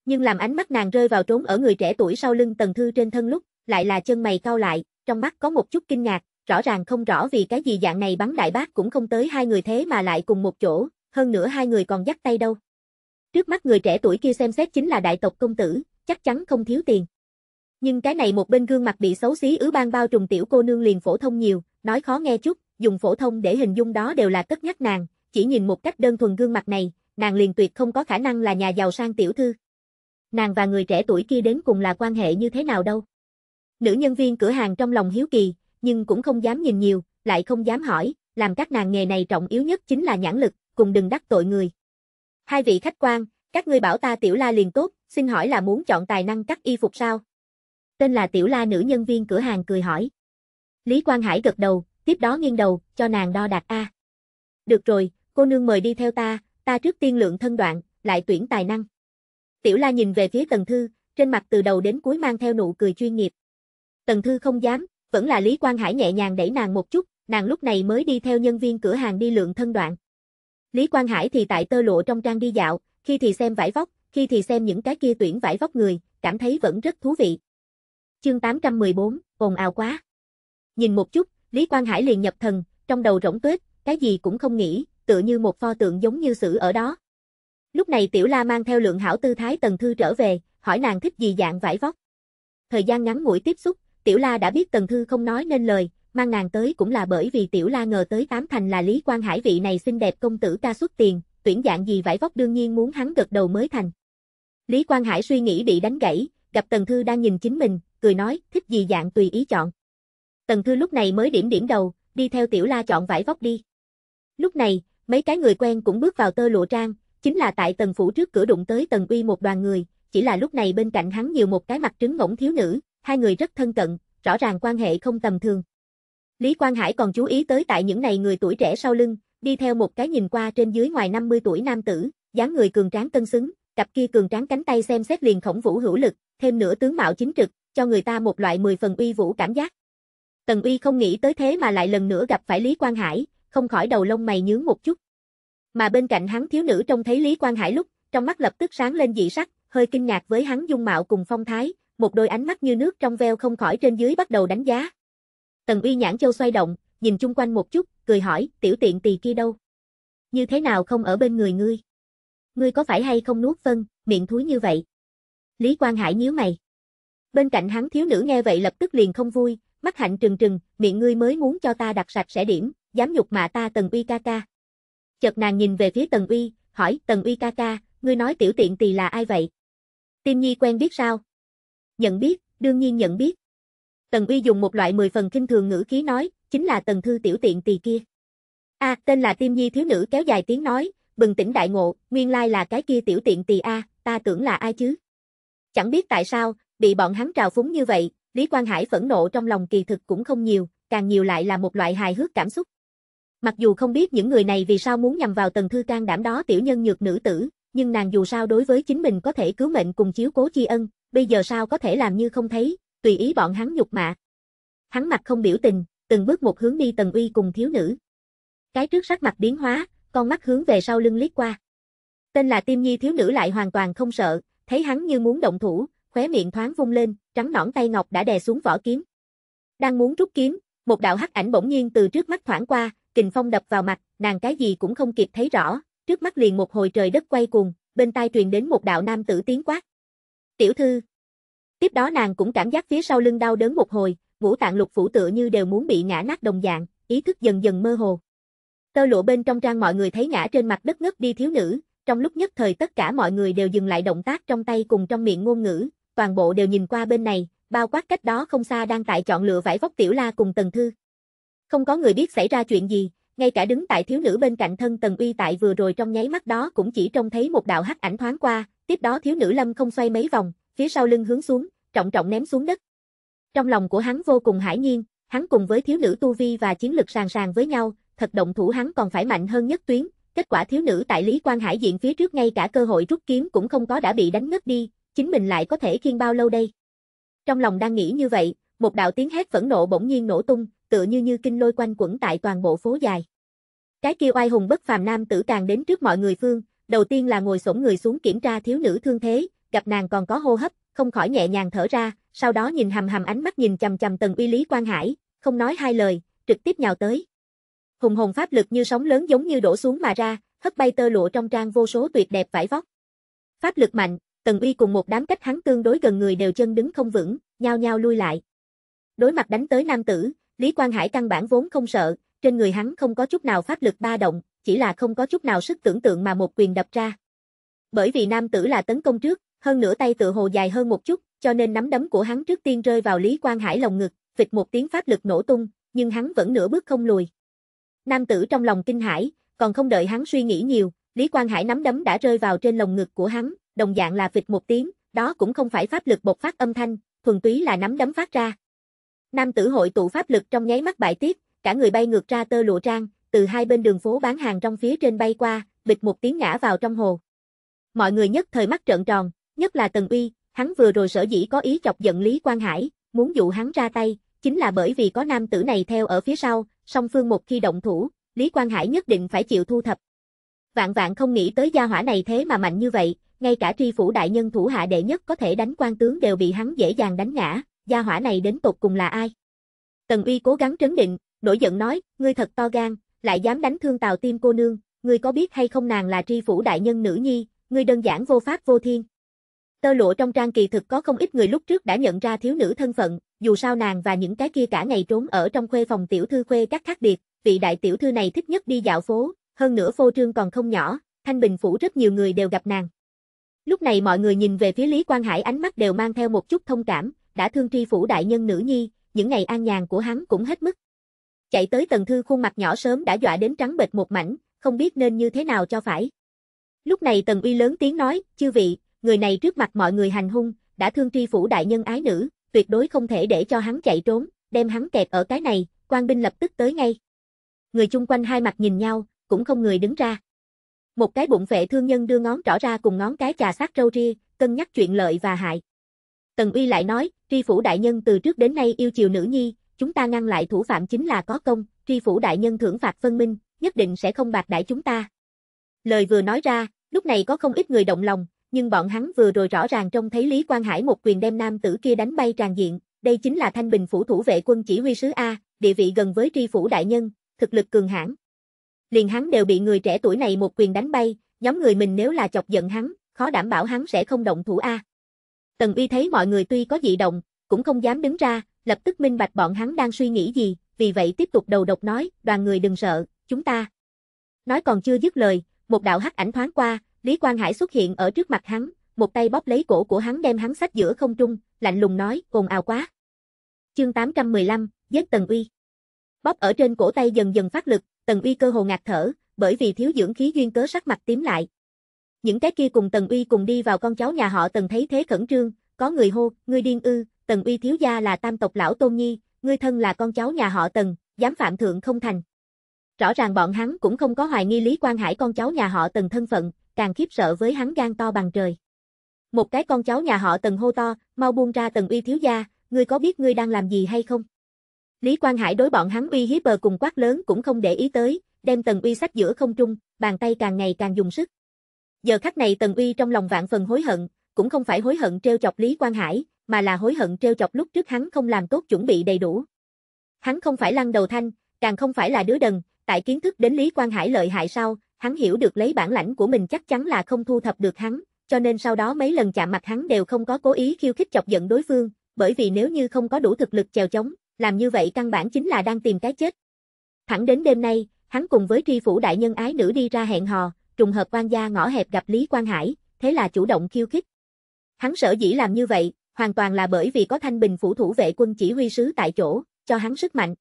Nhưng làm ánh mắt nàng rơi vào trốn ở người trẻ tuổi sau lưng Tần Thư trên thân lúc, lại là chân mày cau lại, trong mắt có một chút kinh ngạc, rõ ràng không rõ vì cái gì dạng này bắn đại bác cũng không tới hai người thế mà lại cùng một chỗ, hơn nữa hai người còn dắt tay đâu. Trước mắt người trẻ tuổi kia xem xét chính là đại tộc công tử, chắc chắn không thiếu tiền. Nhưng cái này một bên gương mặt bị xấu xí ứ ban bao trùng tiểu cô nương liền phổ thông nhiều, nói khó nghe chút, dùng phổ thông để hình dung đó đều là cất nhắc nàng, chỉ nhìn một cách đơn thuần gương mặt này, nàng liền tuyệt không có khả năng là nhà giàu sang tiểu thư. Nàng và người trẻ tuổi kia đến cùng là quan hệ như thế nào đâu. Nữ nhân viên cửa hàng trong lòng hiếu kỳ, nhưng cũng không dám nhìn nhiều, lại không dám hỏi, làm các nàng nghề này trọng yếu nhất chính là nhãn lực, cùng đừng đắc tội người. Hai vị khách quan, các ngươi bảo ta tiểu la liền tốt, xin hỏi là muốn chọn tài năng cắt y phục sao? Tên là Tiểu La nữ nhân viên cửa hàng cười hỏi. Lý Quang Hải gật đầu, tiếp đó nghiêng đầu, cho nàng đo đạt A. Được rồi, cô nương mời đi theo ta, ta trước tiên lượng thân đoạn, lại tuyển tài năng. Tiểu La nhìn về phía Tần Thư, trên mặt từ đầu đến cuối mang theo nụ cười chuyên nghiệp. Tần Thư không dám, vẫn là Lý Quang Hải nhẹ nhàng đẩy nàng một chút, nàng lúc này mới đi theo nhân viên cửa hàng đi lượng thân đoạn. Lý Quang Hải thì tại tơ lụa trong trang đi dạo, khi thì xem vải vóc, khi thì xem những cái kia tuyển vải vóc người, cảm thấy vẫn rất thú vị. Chương 814, ồn ào quá. Nhìn một chút, Lý Quang Hải liền nhập thần, trong đầu rỗng tuếch, cái gì cũng không nghĩ, tựa như một pho tượng giống như xử ở đó. Lúc này Tiểu La mang theo lượng hảo tư thái Tần Thư trở về, hỏi nàng thích gì dạng vải vóc. Thời gian ngắn ngủi tiếp xúc, Tiểu La đã biết Tần Thư không nói nên lời, mang nàng tới cũng là bởi vì Tiểu La ngờ tới tám thành là Lý Quang Hải vị này xinh đẹp công tử ca xuất tiền, tuyển dạng gì vải vóc đương nhiên muốn hắn gật đầu mới thành. Lý Quang Hải suy nghĩ bị đánh gãy, gặp Tần Thư đang nhìn chính mình, cười nói, thích gì dạng tùy ý chọn. Tần Thư lúc này mới điểm điểm đầu, đi theo Tiểu La chọn vải vóc đi. Lúc này, mấy cái người quen cũng bước vào tơ lụa trang, chính là tại Tần Phủ trước cửa đụng tới Tần Uy một đoàn người, chỉ là lúc này bên cạnh hắn nhiều một cái mặt trứng ngỗng thiếu nữ, hai người rất thân cận, rõ ràng quan hệ không tầm thường. Lý Quang Hải còn chú ý tới tại những này người tuổi trẻ sau lưng, đi theo một cái nhìn qua trên dưới ngoài 50 tuổi nam tử, dáng người cường tráng cân xứng, cặp kia cường tráng cánh tay xem xét liền khổng vũ hữu lực, thêm nữa tướng mạo chính trực, cho người ta một loại mười phần uy vũ cảm giác. Tần Uy không nghĩ tới thế mà lại lần nữa gặp phải Lý Quang Hải, không khỏi đầu lông mày nhướng một chút. Mà bên cạnh hắn thiếu nữ trông thấy Lý Quang Hải lúc, trong mắt lập tức sáng lên dị sắc, hơi kinh ngạc với hắn dung mạo cùng phong thái, một đôi ánh mắt như nước trong veo không khỏi trên dưới bắt đầu đánh giá. Tần Uy nhãn châu xoay động, nhìn chung quanh một chút, cười hỏi, tiểu tiện tỳ kia đâu? Như thế nào không ở bên người ngươi? Ngươi có phải hay không nuốt phân, miệng thúi như vậy? Lý Quang Hải nhíu mày. Bên cạnh hắn thiếu nữ nghe vậy lập tức liền không vui, mắt hạnh trừng trừng, miệng ngươi mới muốn cho ta đặt sạch sẽ điểm, dám nhục mạ ta Tần Uy ca ca. Chợt nàng nhìn về phía Tần Uy, hỏi, Tần Uy ca ca, ngươi nói tiểu tiện tỳ là ai vậy? Tim Nhi quen biết sao? Nhận biết, đương nhiên nhận biết. Tần Uy dùng một loại mười phần kinh thường ngữ khí nói, chính là Tần Thư tiểu tiện tỳ kia. A, à, tên là Tim Nhi thiếu nữ kéo dài tiếng nói, bừng tỉnh đại ngộ, nguyên lai là cái kia tiểu tiện tỳ a, ta tưởng là ai chứ? Chẳng biết tại sao, Bị bọn hắn trào phúng như vậy, Lý Quang Hải phẫn nộ trong lòng kỳ thực cũng không nhiều, càng nhiều lại là một loại hài hước cảm xúc. Mặc dù không biết những người này vì sao muốn nhằm vào tầng thư can đảm đó tiểu nhân nhược nữ tử, nhưng nàng dù sao đối với chính mình có thể cứu mệnh cùng chiếu cố chi ân, bây giờ sao có thể làm như không thấy, tùy ý bọn hắn nhục mạ. Hắn mặt không biểu tình, từng bước một hướng đi tần uy cùng thiếu nữ. Cái trước sắc mặt biến hóa, con mắt hướng về sau lưng liếc qua. Tên là Tiêm Nhi thiếu nữ lại hoàn toàn không sợ, thấy hắn như muốn động thủ, khóe miệng thoáng vung lên, trắng nõn tay ngọc đã đè xuống vỏ kiếm. Đang muốn rút kiếm, một đạo hắc ảnh bỗng nhiên từ trước mắt thoảng qua, kình phong đập vào mặt, nàng cái gì cũng không kịp thấy rõ, trước mắt liền một hồi trời đất quay cuồng, bên tai truyền đến một đạo nam tử tiếng quát. "Tiểu thư." Tiếp đó nàng cũng cảm giác phía sau lưng đau đớn một hồi, ngũ tạng lục phủ tựa như đều muốn bị ngã nát đồng dạng, ý thức dần dần mơ hồ. Tơ lụa bên trong trang mọi người thấy ngã trên mặt đất ngất đi thiếu nữ, trong lúc nhất thời tất cả mọi người đều dừng lại động tác trong tay cùng trong miệng ngôn ngữ, toàn bộ đều nhìn qua bên này, bao quát cách đó không xa đang tại chọn lựa vải vóc tiểu la cùng Tần Thư. Không có người biết xảy ra chuyện gì, ngay cả đứng tại thiếu nữ bên cạnh thân Tần Uy tại vừa rồi trong nháy mắt đó cũng chỉ trông thấy một đạo hắc ảnh thoáng qua, tiếp đó thiếu nữ Lâm không xoay mấy vòng, phía sau lưng hướng xuống, trọng trọng ném xuống đất. Trong lòng của hắn vô cùng hãi nhiên, hắn cùng với thiếu nữ tu vi và chiến lực sàng sàng với nhau, thật động thủ hắn còn phải mạnh hơn nhất tuyến, kết quả thiếu nữ tại Lý Quan Hải diện phía trước ngay cả cơ hội rút kiếm cũng không có đã bị đánh ngất đi, chính mình lại có thể khiên bao lâu đây? Trong lòng đang nghĩ như vậy, một đạo tiếng hét phẫn nộ bỗng nhiên nổ tung, tựa như như kinh lôi quanh quẩn tại toàn bộ phố dài. Cái kia oai hùng bất phàm nam tử càng đến trước mọi người phương, đầu tiên là ngồi xổm người xuống kiểm tra thiếu nữ thương thế, gặp nàng còn có hô hấp, không khỏi nhẹ nhàng thở ra, sau đó nhìn hầm hầm ánh mắt nhìn chằm chằm Tần Uy Lý quan Hải, không nói hai lời, trực tiếp nhào tới. Hùng hồn pháp lực như sóng lớn giống như đổ xuống mà ra, hất bay tơ lụa trong trang vô số tuyệt đẹp vải vóc. Pháp lực mạnh, Tần Uy cùng một đám cách hắn tương đối gần người đều chân đứng không vững, nhao nhao lui lại. Đối mặt đánh tới nam tử, Lý Quang Hải căn bản vốn không sợ, trên người hắn không có chút nào pháp lực ba động, chỉ là không có chút nào sức tưởng tượng mà một quyền đập ra. Bởi vì nam tử là tấn công trước, hơn nửa tay tự hồ dài hơn một chút, cho nên nắm đấm của hắn trước tiên rơi vào Lý Quang Hải lồng ngực, phịch một tiếng pháp lực nổ tung, nhưng hắn vẫn nửa bước không lùi. Nam tử trong lòng kinh hãi, còn không đợi hắn suy nghĩ nhiều, Lý Quang Hải nắm đấm đã rơi vào trên lồng ngực của hắn, đồng dạng là vịt một tiếng, đó cũng không phải pháp lực bộc phát âm thanh, thuần túy là nắm đấm phát ra. Nam tử hội tụ pháp lực trong nháy mắt bại tiếp, cả người bay ngược ra tơ lụa trang, từ hai bên đường phố bán hàng trong phía trên bay qua, bịch một tiếng ngã vào trong hồ. Mọi người nhất thời mắt trợn tròn, nhất là Tần Uy, hắn vừa rồi sở dĩ có ý chọc giận Lý Quang Hải, muốn dụ hắn ra tay, chính là bởi vì có nam tử này theo ở phía sau, song phương một khi động thủ, Lý Quang Hải nhất định phải chịu thu thập. Vạn vạn không nghĩ tới gia hỏa này thế mà mạnh như vậy, ngay cả tri phủ đại nhân thủ hạ đệ nhất có thể đánh quan tướng đều bị hắn dễ dàng đánh ngã, gia hỏa này đến tục cùng là ai? Tần Uy cố gắng trấn định, nổi giận nói, ngươi thật to gan, lại dám đánh thương Tào Tim cô nương, ngươi có biết hay không nàng là tri phủ đại nhân nữ nhi, ngươi đơn giản vô pháp vô thiên. Tơ lụa trong trang kỳ thực có không ít người lúc trước đã nhận ra thiếu nữ thân phận, dù sao nàng và những cái kia cả ngày trốn ở trong khuê phòng tiểu thư khuê các khác biệt, vị đại tiểu thư này thích nhất đi dạo phố, hơn nữa phô trương còn không nhỏ, Thanh Bình Phủ rất nhiều người đều gặp nàng. Lúc này mọi người nhìn về phía Lý Quang Hải ánh mắt đều mang theo một chút thông cảm, đã thương tri phủ đại nhân nữ nhi, những ngày an nhàn của hắn cũng hết mức. Chạy tới tần thư khuôn mặt nhỏ sớm đã dọa đến trắng bệch một mảnh, không biết nên như thế nào cho phải. Lúc này tần uy lớn tiếng nói, chư vị, người này trước mặt mọi người hành hung, đã thương tri phủ đại nhân ái nữ, tuyệt đối không thể để cho hắn chạy trốn, đem hắn kẹt ở cái này, quan binh lập tức tới ngay. Người chung quanh hai mặt nhìn nhau, cũng không người đứng ra. Một cái bụng vệ thương nhân đưa ngón trỏ ra cùng ngón cái trà sát râu ria, cân nhắc chuyện lợi và hại. Tần Uy lại nói, tri phủ đại nhân từ trước đến nay yêu chiều nữ nhi, chúng ta ngăn lại thủ phạm chính là có công, tri phủ đại nhân thưởng phạt phân minh, nhất định sẽ không bạc đãi chúng ta. Lời vừa nói ra, lúc này có không ít người động lòng, nhưng bọn hắn vừa rồi rõ ràng trông thấy Lý Quang Hải một quyền đem nam tử kia đánh bay tràn diện, đây chính là Thanh Bình phủ thủ vệ quân chỉ huy sứ A, địa vị gần với tri phủ đại nhân, thực lực cường hãn liền hắn đều bị người trẻ tuổi này một quyền đánh bay, nhóm người mình nếu là chọc giận hắn, khó đảm bảo hắn sẽ không động thủ A. Tần uy thấy mọi người tuy có dị động, cũng không dám đứng ra, lập tức minh bạch bọn hắn đang suy nghĩ gì, vì vậy tiếp tục đầu độc nói, đoàn người đừng sợ, chúng ta. Nói còn chưa dứt lời, một đạo hắc ảnh thoáng qua, Lý Quang Hải xuất hiện ở trước mặt hắn, một tay bóp lấy cổ của hắn đem hắn sách giữa không trung, lạnh lùng nói, ồn ào quá. Chương 815, giết Tần Uy. Bóp ở trên cổ tay dần dần phát lực, Tần Uy cơ hồ ngạt thở, bởi vì thiếu dưỡng khí duyên cớ sắc mặt tím lại. Những cái kia cùng Tần Uy cùng đi vào con cháu nhà họ Tần thấy thế khẩn trương, có người hô, ngươi điên ư, Tần Uy thiếu gia là tam tộc lão Tôn Nhi, ngươi thân là con cháu nhà họ Tần, dám phạm thượng không thành. Rõ ràng bọn hắn cũng không có hoài nghi Lý quan Hải con cháu nhà họ Tần thân phận, càng khiếp sợ với hắn gan to bằng trời. Một cái con cháu nhà họ Tần hô to, mau buông ra Tần Uy thiếu gia, ngươi có biết ngươi đang làm gì hay không? Lý Quang Hải đối bọn hắn uy hiếp bờ cùng quát lớn cũng không để ý tới, đem Tần Uy sách giữa không trung, bàn tay càng ngày càng dùng sức. Giờ khắc này Tần Uy trong lòng vạn phần hối hận, cũng không phải hối hận trêu chọc Lý Quang Hải, mà là hối hận trêu chọc lúc trước hắn không làm tốt chuẩn bị đầy đủ. Hắn không phải lăng đầu thanh, càng không phải là đứa đần, tại kiến thức đến Lý Quang Hải lợi hại sau, hắn hiểu được lấy bản lãnh của mình chắc chắn là không thu thập được hắn, cho nên sau đó mấy lần chạm mặt hắn đều không có cố ý khiêu khích chọc giận đối phương, bởi vì nếu như không có đủ thực lực chèo chống, làm như vậy căn bản chính là đang tìm cái chết. Thẳng đến đêm nay, hắn cùng với tri phủ đại nhân ái nữ đi ra hẹn hò, trùng hợp quan gia ngõ hẹp gặp Lý Quang Hải, thế là chủ động khiêu khích. Hắn sở dĩ làm như vậy, hoàn toàn là bởi vì có thanh bình phủ thủ vệ quân chỉ huy sứ tại chỗ, cho hắn sức mạnh.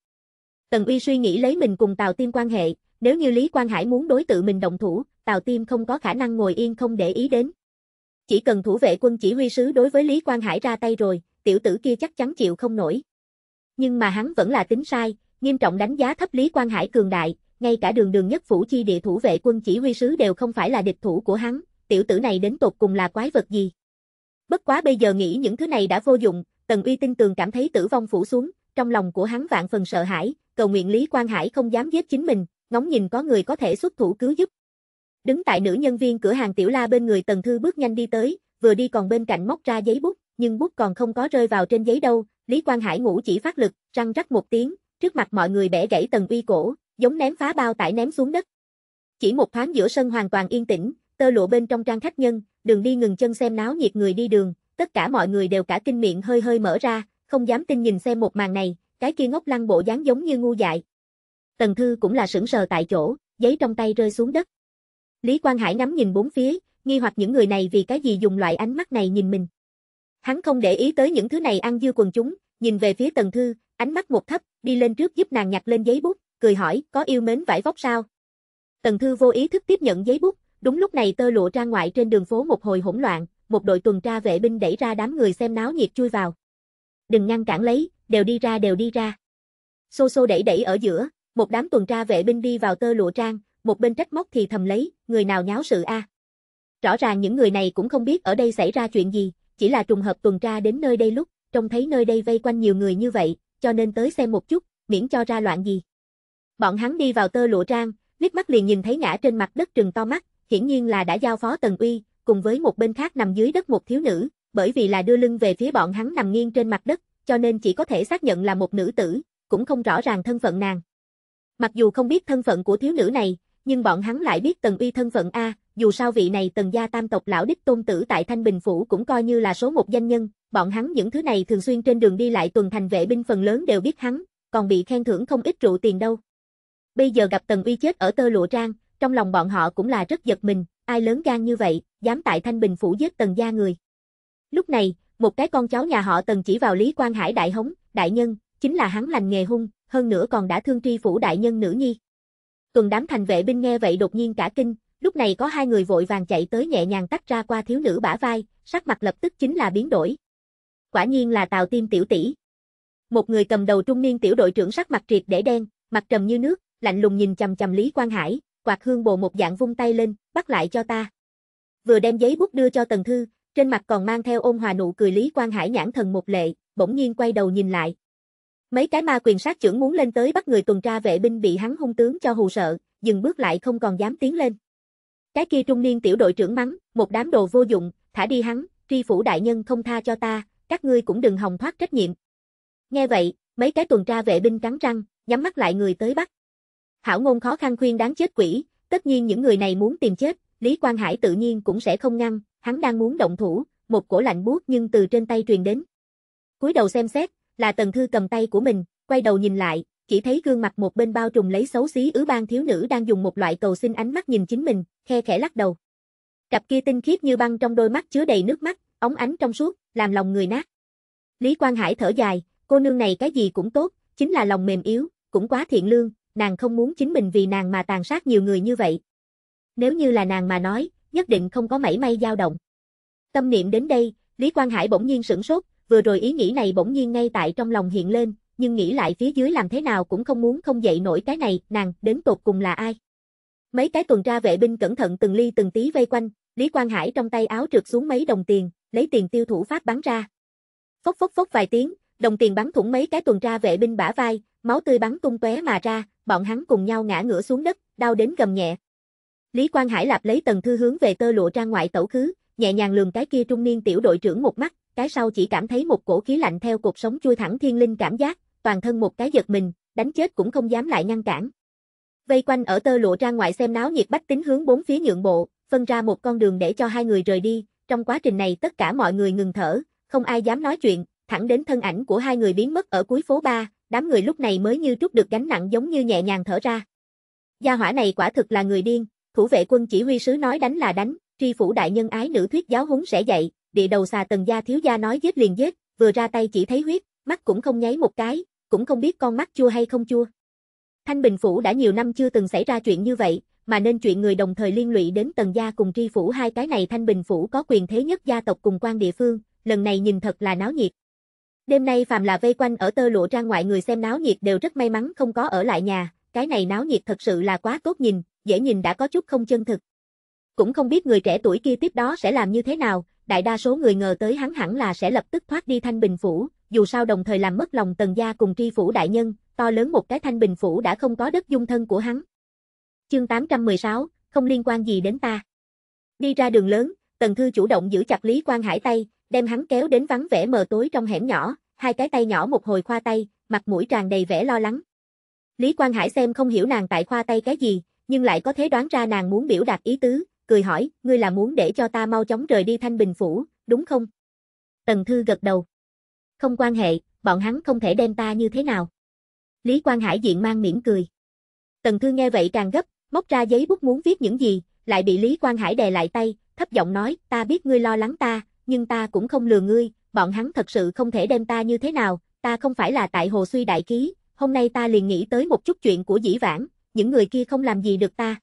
Tần Uy suy nghĩ lấy mình cùng Tào Tiêm quan hệ, nếu như Lý Quang Hải muốn đối tự mình động thủ, Tào Tiêm không có khả năng ngồi yên không để ý đến. Chỉ cần thủ vệ quân chỉ huy sứ đối với Lý Quang Hải ra tay rồi, tiểu tử kia chắc chắn chịu không nổi nhưng mà hắn vẫn là tính sai, nghiêm trọng đánh giá thấp Lý Quang Hải cường đại, ngay cả đường đường nhất phủ chi địa thủ vệ quân chỉ huy sứ đều không phải là địch thủ của hắn, tiểu tử này đến tột cùng là quái vật gì. Bất quá bây giờ nghĩ những thứ này đã vô dụng, Tần Uy tin tường cảm thấy tử vong phủ xuống, trong lòng của hắn vạn phần sợ hãi, cầu nguyện Lý Quang Hải không dám giết chính mình, ngóng nhìn có người có thể xuất thủ cứu giúp. Đứng tại nữ nhân viên cửa hàng tiểu la bên người Tần Thư bước nhanh đi tới, vừa đi còn bên cạnh móc ra giấy bút, nhưng bút còn không có rơi vào trên giấy đâu, Lý Quang Hải ngủ chỉ phát lực, răng rắc một tiếng, trước mặt mọi người bẻ gãy tầng uy cổ, giống ném phá bao tải ném xuống đất. Chỉ một thoáng giữa sân hoàn toàn yên tĩnh, tơ lụa bên trong trang khách nhân, đường đi ngừng chân xem náo nhiệt người đi đường, tất cả mọi người đều cả kinh miệng hơi hơi mở ra, không dám tin nhìn xem một màn này, cái kia ngốc lăng bộ dáng giống như ngu dại. Tần Thư cũng là sững sờ tại chỗ, giấy trong tay rơi xuống đất. Lý Quang Hải ngắm nhìn bốn phía, nghi hoặc những người này vì cái gì dùng loại ánh mắt này nhìn mình. Hắn không để ý tới những thứ này ăn dưa quần chúng, nhìn về phía Tần Thư, ánh mắt một thấp, đi lên trước giúp nàng nhặt lên giấy bút, cười hỏi, có yêu mến vải vóc sao? Tần Thư vô ý thức tiếp nhận giấy bút, đúng lúc này tơ lụa ra ngoại trên đường phố một hồi hỗn loạn, một đội tuần tra vệ binh đẩy ra đám người xem náo nhiệt chui vào. Đừng ngăn cản lấy, đều đi ra đều đi ra. Xô xô đẩy đẩy ở giữa, một đám tuần tra vệ binh đi vào tơ lụa trang, một bên trách móc thì thầm lấy, người nào nháo sự a? Rõ ràng những người này cũng không biết ở đây xảy ra chuyện gì, chỉ là trùng hợp tuần tra đến nơi đây lúc, trông thấy nơi đây vây quanh nhiều người như vậy, cho nên tới xem một chút, miễn cho ra loạn gì. Bọn hắn đi vào tơ lụa trang, liếc mắt liền nhìn thấy ngã trên mặt đất trừng to mắt, hiển nhiên là đã giao phó Tần Uy, cùng với một bên khác nằm dưới đất một thiếu nữ, bởi vì là đưa lưng về phía bọn hắn nằm nghiêng trên mặt đất, cho nên chỉ có thể xác nhận là một nữ tử, cũng không rõ ràng thân phận nàng. Mặc dù không biết thân phận của thiếu nữ này, nhưng bọn hắn lại biết Tần Uy thân phận a, dù sao vị này Tần gia tam tộc lão đích tôn tử tại Thanh Bình phủ cũng coi như là số một danh nhân, bọn hắn những thứ này thường xuyên trên đường đi lại tuần thành vệ binh phần lớn đều biết hắn, còn bị khen thưởng không ít rượu tiền đâu. Bây giờ gặp Tần Uy chết ở tơ lụa trang, trong lòng bọn họ cũng là rất giật mình, ai lớn gan như vậy, dám tại Thanh Bình phủ giết Tần gia người. Lúc này, một cái con cháu nhà họ Tần chỉ vào Lý Quang Hải đại hống, đại nhân, chính là hắn lành nghề hung, hơn nữa còn đã thương tri phủ đại nhân nữ nhi. Tuần đám thành vệ binh nghe vậy đột nhiên cả kinh, lúc này có hai người vội vàng chạy tới nhẹ nhàng tách ra qua thiếu nữ bả vai, sắc mặt lập tức chính là biến đổi, quả nhiên là tàu Tiêm tiểu tỷ. Một người cầm đầu trung niên tiểu đội trưởng sắc mặt triệt để đen, mặt trầm như nước, lạnh lùng nhìn chằm chằm Lý Quang Hải, quạt hương bồ một dạng vung tay lên, bắt lại cho ta. Vừa đem giấy bút đưa cho Tần Thư, trên mặt còn mang theo ôn hòa nụ cười Lý Quang Hải nhãn thần một lệ, bỗng nhiên quay đầu nhìn lại. Mấy cái ma quyền sát trưởng muốn lên tới bắt người tuần tra vệ binh bị hắn hung tướng cho hù sợ, dừng bước lại không còn dám tiến lên. Cái kia trung niên tiểu đội trưởng mắng, một đám đồ vô dụng, thả đi hắn, tri phủ đại nhân không tha cho ta, các ngươi cũng đừng hòng thoát trách nhiệm. Nghe vậy, mấy cái tuần tra vệ binh cắn răng, nhắm mắt lại người tới bắt. Hảo ngôn khó khăn khuyên đáng chết quỷ, tất nhiên những người này muốn tìm chết, Lý Quang Hải tự nhiên cũng sẽ không ngăn, hắn đang muốn động thủ, một cổ lạnh buốt nhưng từ trên tay truyền đến. Cúi đầu xem xét, là Tần Thư cầm tay của mình, quay đầu nhìn lại, chỉ thấy gương mặt một bên bao trùm lấy xấu xí ứ bang thiếu nữ đang dùng một loại cầu xin ánh mắt nhìn chính mình, khe khẽ lắc đầu. Cặp kia tinh khiết như băng trong đôi mắt chứa đầy nước mắt, ống ánh trong suốt, làm lòng người nát. Lý Quang Hải thở dài, cô nương này cái gì cũng tốt, chính là lòng mềm yếu, cũng quá thiện lương, nàng không muốn chính mình vì nàng mà tàn sát nhiều người như vậy. Nếu như là nàng mà nói, nhất định không có mảy may dao động. Tâm niệm đến đây, Lý Quang Hải bỗng nhiên sửng sốt, vừa rồi ý nghĩ này bỗng nhiên ngay tại trong lòng hiện lên, nhưng nghĩ lại phía dưới làm thế nào cũng không muốn không dậy nổi cái này, nàng đến tột cùng là ai. Mấy cái tuần tra vệ binh cẩn thận từng ly từng tí vây quanh, Lý Quang Hải trong tay áo trượt xuống mấy đồng tiền, lấy tiền tiêu thủ pháp bắn ra. Phốc phốc phốc vài tiếng, đồng tiền bắn thủng mấy cái tuần tra vệ binh bả vai, máu tươi bắn tung tóe mà ra, bọn hắn cùng nhau ngã ngửa xuống đất, đau đến gầm nhẹ. Lý Quang Hải lạp lấy tần thư hướng về tơ lụa trang ngoại tẩu khứ, nhẹ nhàng lường cái kia trung niên tiểu đội trưởng một mắt, cái sau chỉ cảm thấy một cổ khí lạnh theo cột sống chui thẳng thiên linh cảm giác, toàn thân một cái giật mình, đánh chết cũng không dám lại ngăn cản. Vây quanh ở tơ lụa trang ngoại xem náo nhiệt bách tính hướng bốn phía nhượng bộ, phân ra một con đường để cho hai người rời đi, trong quá trình này tất cả mọi người ngừng thở, không ai dám nói chuyện, thẳng đến thân ảnh của hai người biến mất ở cuối phố ba, đám người lúc này mới như trút được gánh nặng giống như nhẹ nhàng thở ra. Gia hỏa này quả thực là người điên, thủ vệ quân chỉ huy sứ nói đánh là đánh, tri phủ đại nhân ái nữ thuyết giáo huấn sẽ dạy, địa đầu xà tần gia thiếu gia nói giết liền giết, vừa ra tay chỉ thấy huyết, mắt cũng không nháy một cái, cũng không biết con mắt chua hay không chua. Thanh Bình Phủ đã nhiều năm chưa từng xảy ra chuyện như vậy, mà nên chuyện người đồng thời liên lụy đến tần gia cùng tri phủ hai cái này thanh bình phủ có quyền thế nhất gia tộc cùng quan địa phương, lần này nhìn thật là náo nhiệt. Đêm nay phàm là vây quanh ở tơ lụa trang ngoại người xem náo nhiệt đều rất may mắn không có ở lại nhà, cái này náo nhiệt thật sự là quá tốt nhìn, dễ nhìn đã có chút không chân thực. Cũng không biết người trẻ tuổi kia tiếp đó sẽ làm như thế nào, đại đa số người ngờ tới hắn hẳn là sẽ lập tức thoát đi thanh bình phủ, dù sao đồng thời làm mất lòng tần gia cùng tri phủ đại nhân, to lớn một cái thanh bình phủ đã không có đất dung thân của hắn. Chương 816, không liên quan gì đến ta. Đi ra đường lớn, Tần Thư chủ động giữ chặt Lý Quang Hải tay, đem hắn kéo đến vắng vẻ mờ tối trong hẻm nhỏ, hai cái tay nhỏ một hồi khoa tay, mặt mũi tràn đầy vẻ lo lắng. Lý Quang Hải xem không hiểu nàng tại khoa tay cái gì, nhưng lại có thế đoán ra nàng muốn biểu đạt ý tứ, cười hỏi, ngươi là muốn để cho ta mau chóng rời đi Thanh Bình Phủ, đúng không? Tần Thư gật đầu. Không quan hệ, bọn hắn không thể đem ta như thế nào. Lý Quang Hải diện mang mỉm cười. Tần Thư nghe vậy càng gấp, móc ra giấy bút muốn viết những gì, lại bị Lý Quang Hải đè lại tay, thấp giọng nói, ta biết ngươi lo lắng ta, nhưng ta cũng không lừa ngươi, bọn hắn thật sự không thể đem ta như thế nào, ta không phải là tại hồ suy đại ký, hôm nay ta liền nghĩ tới một chút chuyện của dĩ vãng, những người kia không làm gì được ta.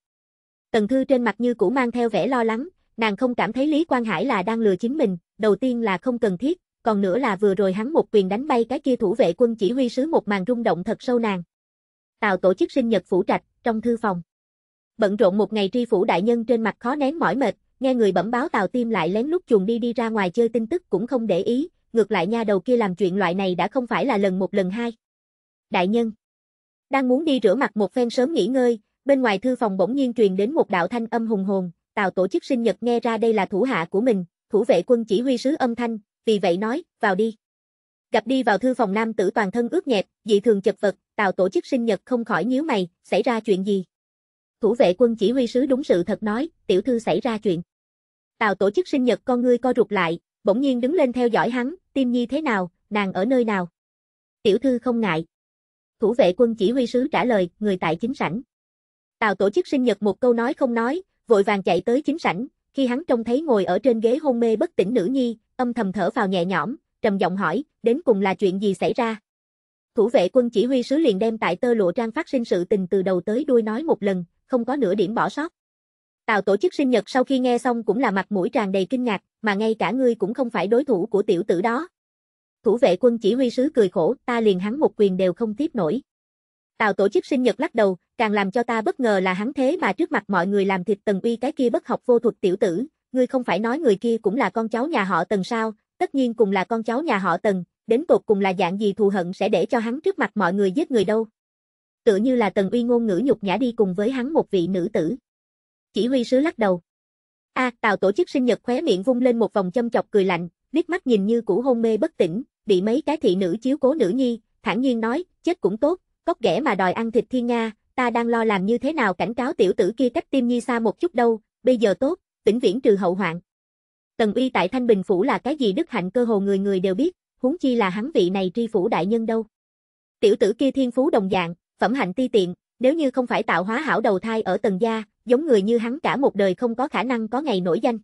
Tần Thư trên mặt như cũ mang theo vẻ lo lắng, nàng không cảm thấy Lý Quang Hải là đang lừa chính mình, đầu tiên là không cần thiết, còn nữa là vừa rồi hắn một quyền đánh bay cái kia thủ vệ quân chỉ huy sứ một màn rung động thật sâu nàng. Tào tổ chức sinh nhật phủ trạch, trong thư phòng bận rộn một ngày tri phủ đại nhân trên mặt khó nén mỏi mệt, nghe người bẩm báo tàu Tiêm lại lén lút chuồn đi đi ra ngoài chơi tin tức cũng không để ý, ngược lại nha đầu kia làm chuyện loại này đã không phải là lần một lần hai. Đại nhân đang muốn đi rửa mặt một phen sớm nghỉ ngơi, bên ngoài thư phòng bỗng nhiên truyền đến một đạo thanh âm hùng hồn, tàu tổ chức sinh nhật nghe ra đây là thủ hạ của mình, thủ vệ quân chỉ huy sứ âm thanh, vì vậy nói, vào đi. Gặp đi vào thư phòng nam tử toàn thân ướt nhẹp, dị thường chật vật, tàu tổ chức sinh nhật không khỏi nhíu mày, xảy ra chuyện gì? thủ vệ quân chỉ huy sứ đúng sự thật nói, tiểu thư xảy ra chuyện. Tào tổ chức sinh nhật con ngươi co rụt lại, bỗng nhiên đứng lên theo dõi hắn, tim nhi thế nào, nàng ở nơi nào. Tiểu thư không ngại. Thủ vệ quân chỉ huy sứ trả lời, người tại chính sảnh. Tào tổ chức sinh nhật một câu nói không nói, vội vàng chạy tới chính sảnh, khi hắn trông thấy ngồi ở trên ghế hôn mê bất tỉnh nữ nhi, âm thầm thở vào nhẹ nhõm, trầm giọng hỏi, đến cùng là chuyện gì xảy ra. Thủ vệ quân chỉ huy sứ liền đem tại tơ lụa trang phát sinh sự tình từ đầu tới đuôi nói một lần, không có nửa điểm bỏ sót. Tào tổ chức sinh nhật sau khi nghe xong cũng là mặt mũi tràn đầy kinh ngạc, mà ngay cả ngươi cũng không phải đối thủ của tiểu tử đó. Thủ vệ quân chỉ huy sứ cười khổ, ta liền hắn một quyền đều không tiếp nổi. Tào tổ chức sinh nhật lắc đầu, càng làm cho ta bất ngờ là hắn thế mà trước mặt mọi người làm thịt tần uy cái kia bất học vô thuật tiểu tử, ngươi không phải nói người kia cũng là con cháu nhà họ tần sao, tất nhiên cùng là con cháu nhà họ tần, đến tột cùng là dạng gì thù hận sẽ để cho hắn trước mặt mọi người giết người đâu tựa như là Tần Uy ngôn ngữ nhục nhã đi cùng với hắn một vị nữ tử. Chỉ huy sứ lắc đầu. A, à, Tào tổ chức sinh nhật khóe miệng vung lên một vòng châm chọc cười lạnh, liếc mắt nhìn như cũ hôn mê bất tỉnh, bị mấy cái thị nữ chiếu cố nữ nhi, thản nhiên nói, chết cũng tốt, cóc ghẻ mà đòi ăn thịt thiên nga, ta đang lo làm như thế nào cảnh cáo tiểu tử kia cách tim nhi xa một chút đâu, bây giờ tốt, tỉnh viễn trừ hậu hoạn. Tần Uy tại Thanh Bình phủ là cái gì đức hạnh cơ hồ người người đều biết, huống chi là hắn vị này tri phủ đại nhân đâu. Tiểu tử kia thiên phú đồng dạng, phẩm hạnh ti tiện, nếu như không phải tạo hóa hảo đầu thai ở tầng gia, giống người như hắn cả một đời không có khả năng có ngày nổi danh.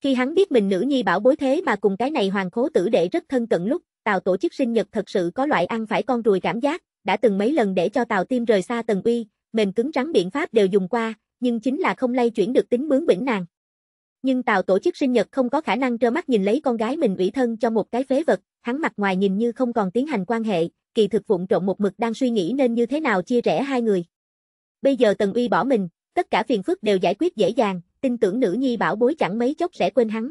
Khi hắn biết mình nữ nhi bảo bối thế mà cùng cái này hoàng khố tử đệ rất thân cận lúc, Tào tổ chức sinh nhật thật sự có loại ăn phải con ruồi cảm giác, đã từng mấy lần để cho Tào Tim rời xa Tần Uy, mềm cứng trắng biện pháp đều dùng qua, nhưng chính là không lay chuyển được tính bướng bỉnh nàng. Nhưng Tào tổ chức sinh nhật không có khả năng trơ mắt nhìn lấy con gái mình ủy thân cho một cái phế vật, hắn mặt ngoài nhìn như không còn tiến hành quan hệ, kỳ thực vụng trộn một mực đang suy nghĩ nên như thế nào chia rẽ hai người. Bây giờ Tần Uy bỏ mình, tất cả phiền phức đều giải quyết dễ dàng, tin tưởng nữ nhi bảo bối chẳng mấy chốc sẽ quên hắn.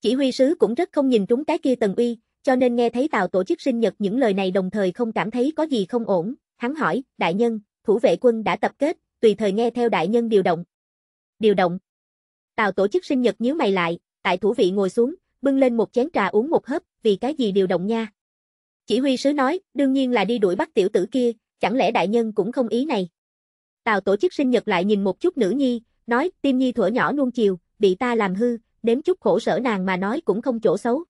Chỉ huy sứ cũng rất không nhìn trúng cái kia Tần Uy, cho nên nghe thấy Tào tổ chức sinh nhật những lời này đồng thời không cảm thấy có gì không ổn, hắn hỏi, đại nhân, thủ vệ quân đã tập kết, tùy thời nghe theo đại nhân điều động. Điều động. Tào tổ chức sinh nhật nhíu mày lại, tại thủ vị ngồi xuống, bưng lên một chén trà uống một hớp, vì cái gì điều động nha. Chỉ huy sứ nói, đương nhiên là đi đuổi bắt tiểu tử kia, chẳng lẽ đại nhân cũng không ý này. Tào tổ chức sinh nhật lại nhìn một chút nữ nhi, nói, tim nhi thuở nhỏ nuông chiều, bị ta làm hư, đếm chút khổ sở nàng mà nói cũng không chỗ xấu.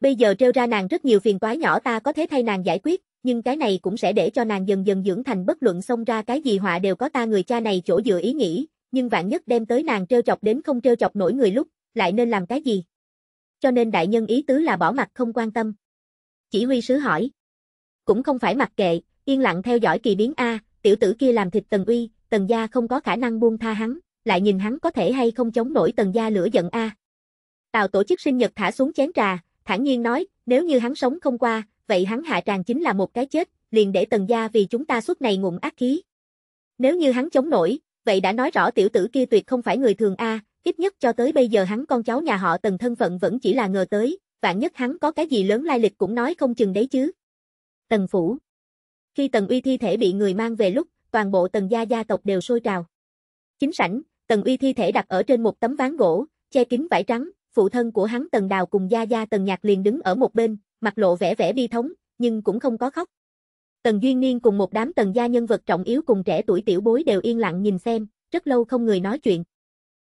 Bây giờ treo ra nàng rất nhiều phiền toái nhỏ ta có thể thay nàng giải quyết, nhưng cái này cũng sẽ để cho nàng dần dần dưỡng thành bất luận xông ra cái gì họa đều có ta người cha này chỗ dựa ý nghĩ, nhưng vạn nhất đem tới nàng treo chọc đến không treo chọc nổi người lúc, lại nên làm cái gì? Cho nên đại nhân ý tứ là bỏ mặt không quan tâm chỉ huy sứ hỏi. Cũng không phải mặc kệ, yên lặng theo dõi kỳ biến A, tiểu tử kia làm thịt Tần Uy, Tần Gia không có khả năng buông tha hắn, lại nhìn hắn có thể hay không chống nổi Tần Gia lửa giận A. Tào tổ chức sinh nhật thả xuống chén trà, thản nhiên nói, nếu như hắn sống không qua, vậy hắn hạ tràng chính là một cái chết, liền để Tần Gia vì chúng ta suốt này ngụm ác khí. Nếu như hắn chống nổi, vậy đã nói rõ tiểu tử kia tuyệt không phải người thường A, ít nhất cho tới bây giờ hắn con cháu nhà họ Tần thân phận vẫn chỉ là ngờ tới, vạn nhất hắn có cái gì lớn lai lịch cũng nói không chừng đấy chứ. Tần Phủ Khi Tần Uy thi thể bị người mang về lúc, toàn bộ Tần gia gia tộc đều sôi trào. Chính sảnh, Tần Uy thi thể đặt ở trên một tấm ván gỗ, che kín vải trắng, phụ thân của hắn Tần Đào cùng gia gia Tần Nhạc liền đứng ở một bên, mặt lộ vẻ vẻ bi thống, nhưng cũng không có khóc. Tần Duyên Niên cùng một đám Tần gia nhân vật trọng yếu cùng trẻ tuổi tiểu bối đều yên lặng nhìn xem, rất lâu không người nói chuyện.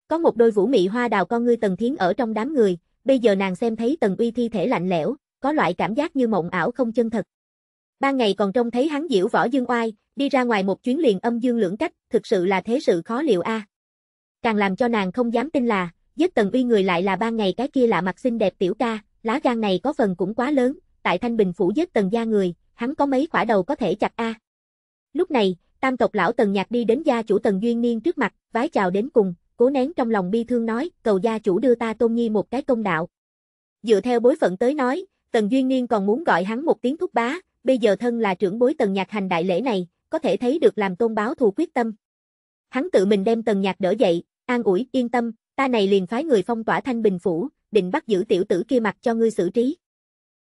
Có một đôi vũ mị hoa đào con ngươi Tần Thiến ở trong đám người, bây giờ nàng xem thấy Tần Uy thi thể lạnh lẽo, có loại cảm giác như mộng ảo không chân thật. Ban ngày còn trông thấy hắn diễu võ dương oai, đi ra ngoài một chuyến liền âm dương lưỡng cách, thực sự là thế sự khó liệu a. Càng làm cho nàng không dám tin là, giết Tần Uy người lại là ban ngày cái kia lạ mặt xinh đẹp tiểu ca, lá gan này có phần cũng quá lớn, tại Thanh Bình phủ giết Tần gia người, hắn có mấy quả đầu có thể chặt a. Lúc này, tam tộc lão Tần Nhạc đi đến gia chủ Tần Duyên Niên trước mặt, vái chào đến cùng, cố nén trong lòng bi thương nói, cầu gia chủ đưa ta Tôn Nhi một cái công đạo. Dựa theo bối phận tới nói, Tần Duyên Niên còn muốn gọi hắn một tiếng thúc bá, bây giờ thân là trưởng bối Tần Nhạc hành đại lễ này, có thể thấy được làm tôn báo thù quyết tâm. Hắn tự mình đem Tần Nhạc đỡ dậy, an ủi, yên tâm, ta này liền phái người phong tỏa Thanh Bình phủ, định bắt giữ tiểu tử kia mặt cho ngươi xử trí.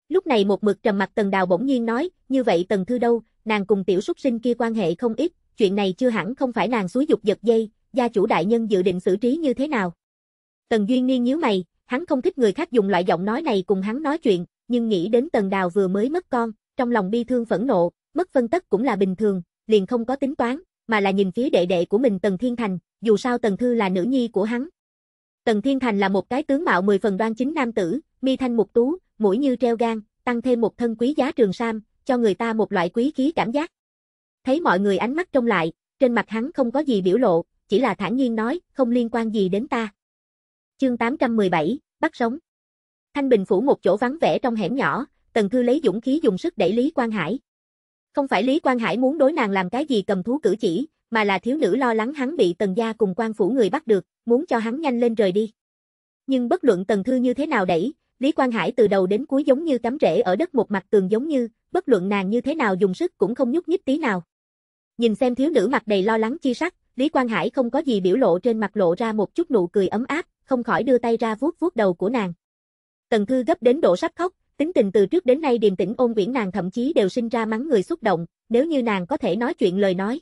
Lúc này một mực trầm mặt Tần Đào bỗng nhiên nói, như vậy Tần Thư đâu, nàng cùng tiểu xuất sinh kia quan hệ không ít, chuyện này chưa hẳn không phải nàng suối dục giật dây, gia chủ đại nhân dự định xử trí như thế nào? Tần Duyên Niên nhíu mày, hắn không thích người khác dùng loại giọng nói này cùng hắn nói chuyện, nhưng nghĩ đến Tần Đào vừa mới mất con, trong lòng bi thương phẫn nộ, mất phân tất cũng là bình thường, liền không có tính toán, mà là nhìn phía đệ đệ của mình Tần Thiên Thành, dù sao Tần Thư là nữ nhi của hắn. Tần Thiên Thành là một cái tướng mạo mười phần đoan chính nam tử, mi thanh mục tú, mũi như treo gan, tăng thêm một thân quý giá trường sam, cho người ta một loại quý khí cảm giác. Thấy mọi người ánh mắt trông lại, trên mặt hắn không có gì biểu lộ, chỉ là thản nhiên nói, không liên quan gì đến ta. Chương 817, bắt sống. Thanh Bình phủ một chỗ vắng vẻ trong hẻm nhỏ, Tần Thư lấy dũng khí dùng sức đẩy Lý Quang Hải. Không phải Lý Quang Hải muốn đối nàng làm cái gì cầm thú cử chỉ, mà là thiếu nữ lo lắng hắn bị Tần gia cùng quan phủ người bắt được, muốn cho hắn nhanh lên rời đi. Nhưng bất luận Tần Thư như thế nào đẩy, Lý Quang Hải từ đầu đến cuối giống như cắm rễ ở đất một mặt tường giống như, bất luận nàng như thế nào dùng sức cũng không nhúc nhích tí nào. Nhìn xem thiếu nữ mặt đầy lo lắng chi sắc, Lý Quang Hải không có gì biểu lộ trên mặt lộ ra một chút nụ cười ấm áp, không khỏi đưa tay ra vuốt vuốt đầu của nàng. Tần Thư gấp đến độ sắp khóc, tính tình từ trước đến nay điềm tĩnh ôn quyển nàng thậm chí đều sinh ra mắng người xúc động, nếu như nàng có thể nói chuyện lời nói.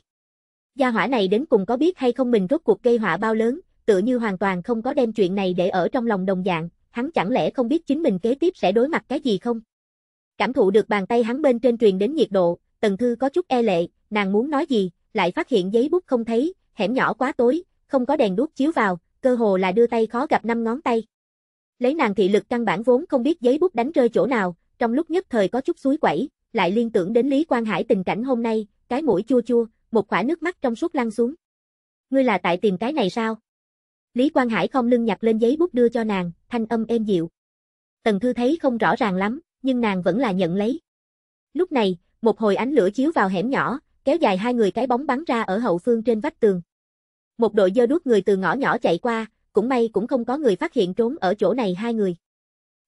Gia hỏa này đến cùng có biết hay không mình rốt cuộc gây họa bao lớn, tựa như hoàn toàn không có đem chuyện này để ở trong lòng đồng dạng, hắn chẳng lẽ không biết chính mình kế tiếp sẽ đối mặt cái gì không? Cảm thụ được bàn tay hắn bên trên truyền đến nhiệt độ, Tần Thư có chút e lệ, nàng muốn nói gì, lại phát hiện giấy bút không thấy, hẻm nhỏ quá tối, không có đèn đuốc chiếu vào, cơ hồ là đưa tay khó gặp năm ngón tay. Lấy nàng thị lực căn bản vốn không biết giấy bút đánh rơi chỗ nào, trong lúc nhất thời có chút suối quẩy, lại liên tưởng đến Lý Quang Hải tình cảnh hôm nay, cái mũi chua chua, một khỏa nước mắt trong suốt lăn xuống. Ngươi là tại tìm cái này sao? Lý Quang Hải không lưng nhặt lên giấy bút đưa cho nàng, thanh âm êm dịu. Tần Thư thấy không rõ ràng lắm, nhưng nàng vẫn là nhận lấy. Lúc này, một hồi ánh lửa chiếu vào hẻm nhỏ, kéo dài hai người cái bóng bắn ra ở hậu phương trên vách tường. Một đội dơ đuốc người từ ngõ nhỏ chạy qua, cũng may cũng không có người phát hiện trốn ở chỗ này hai người.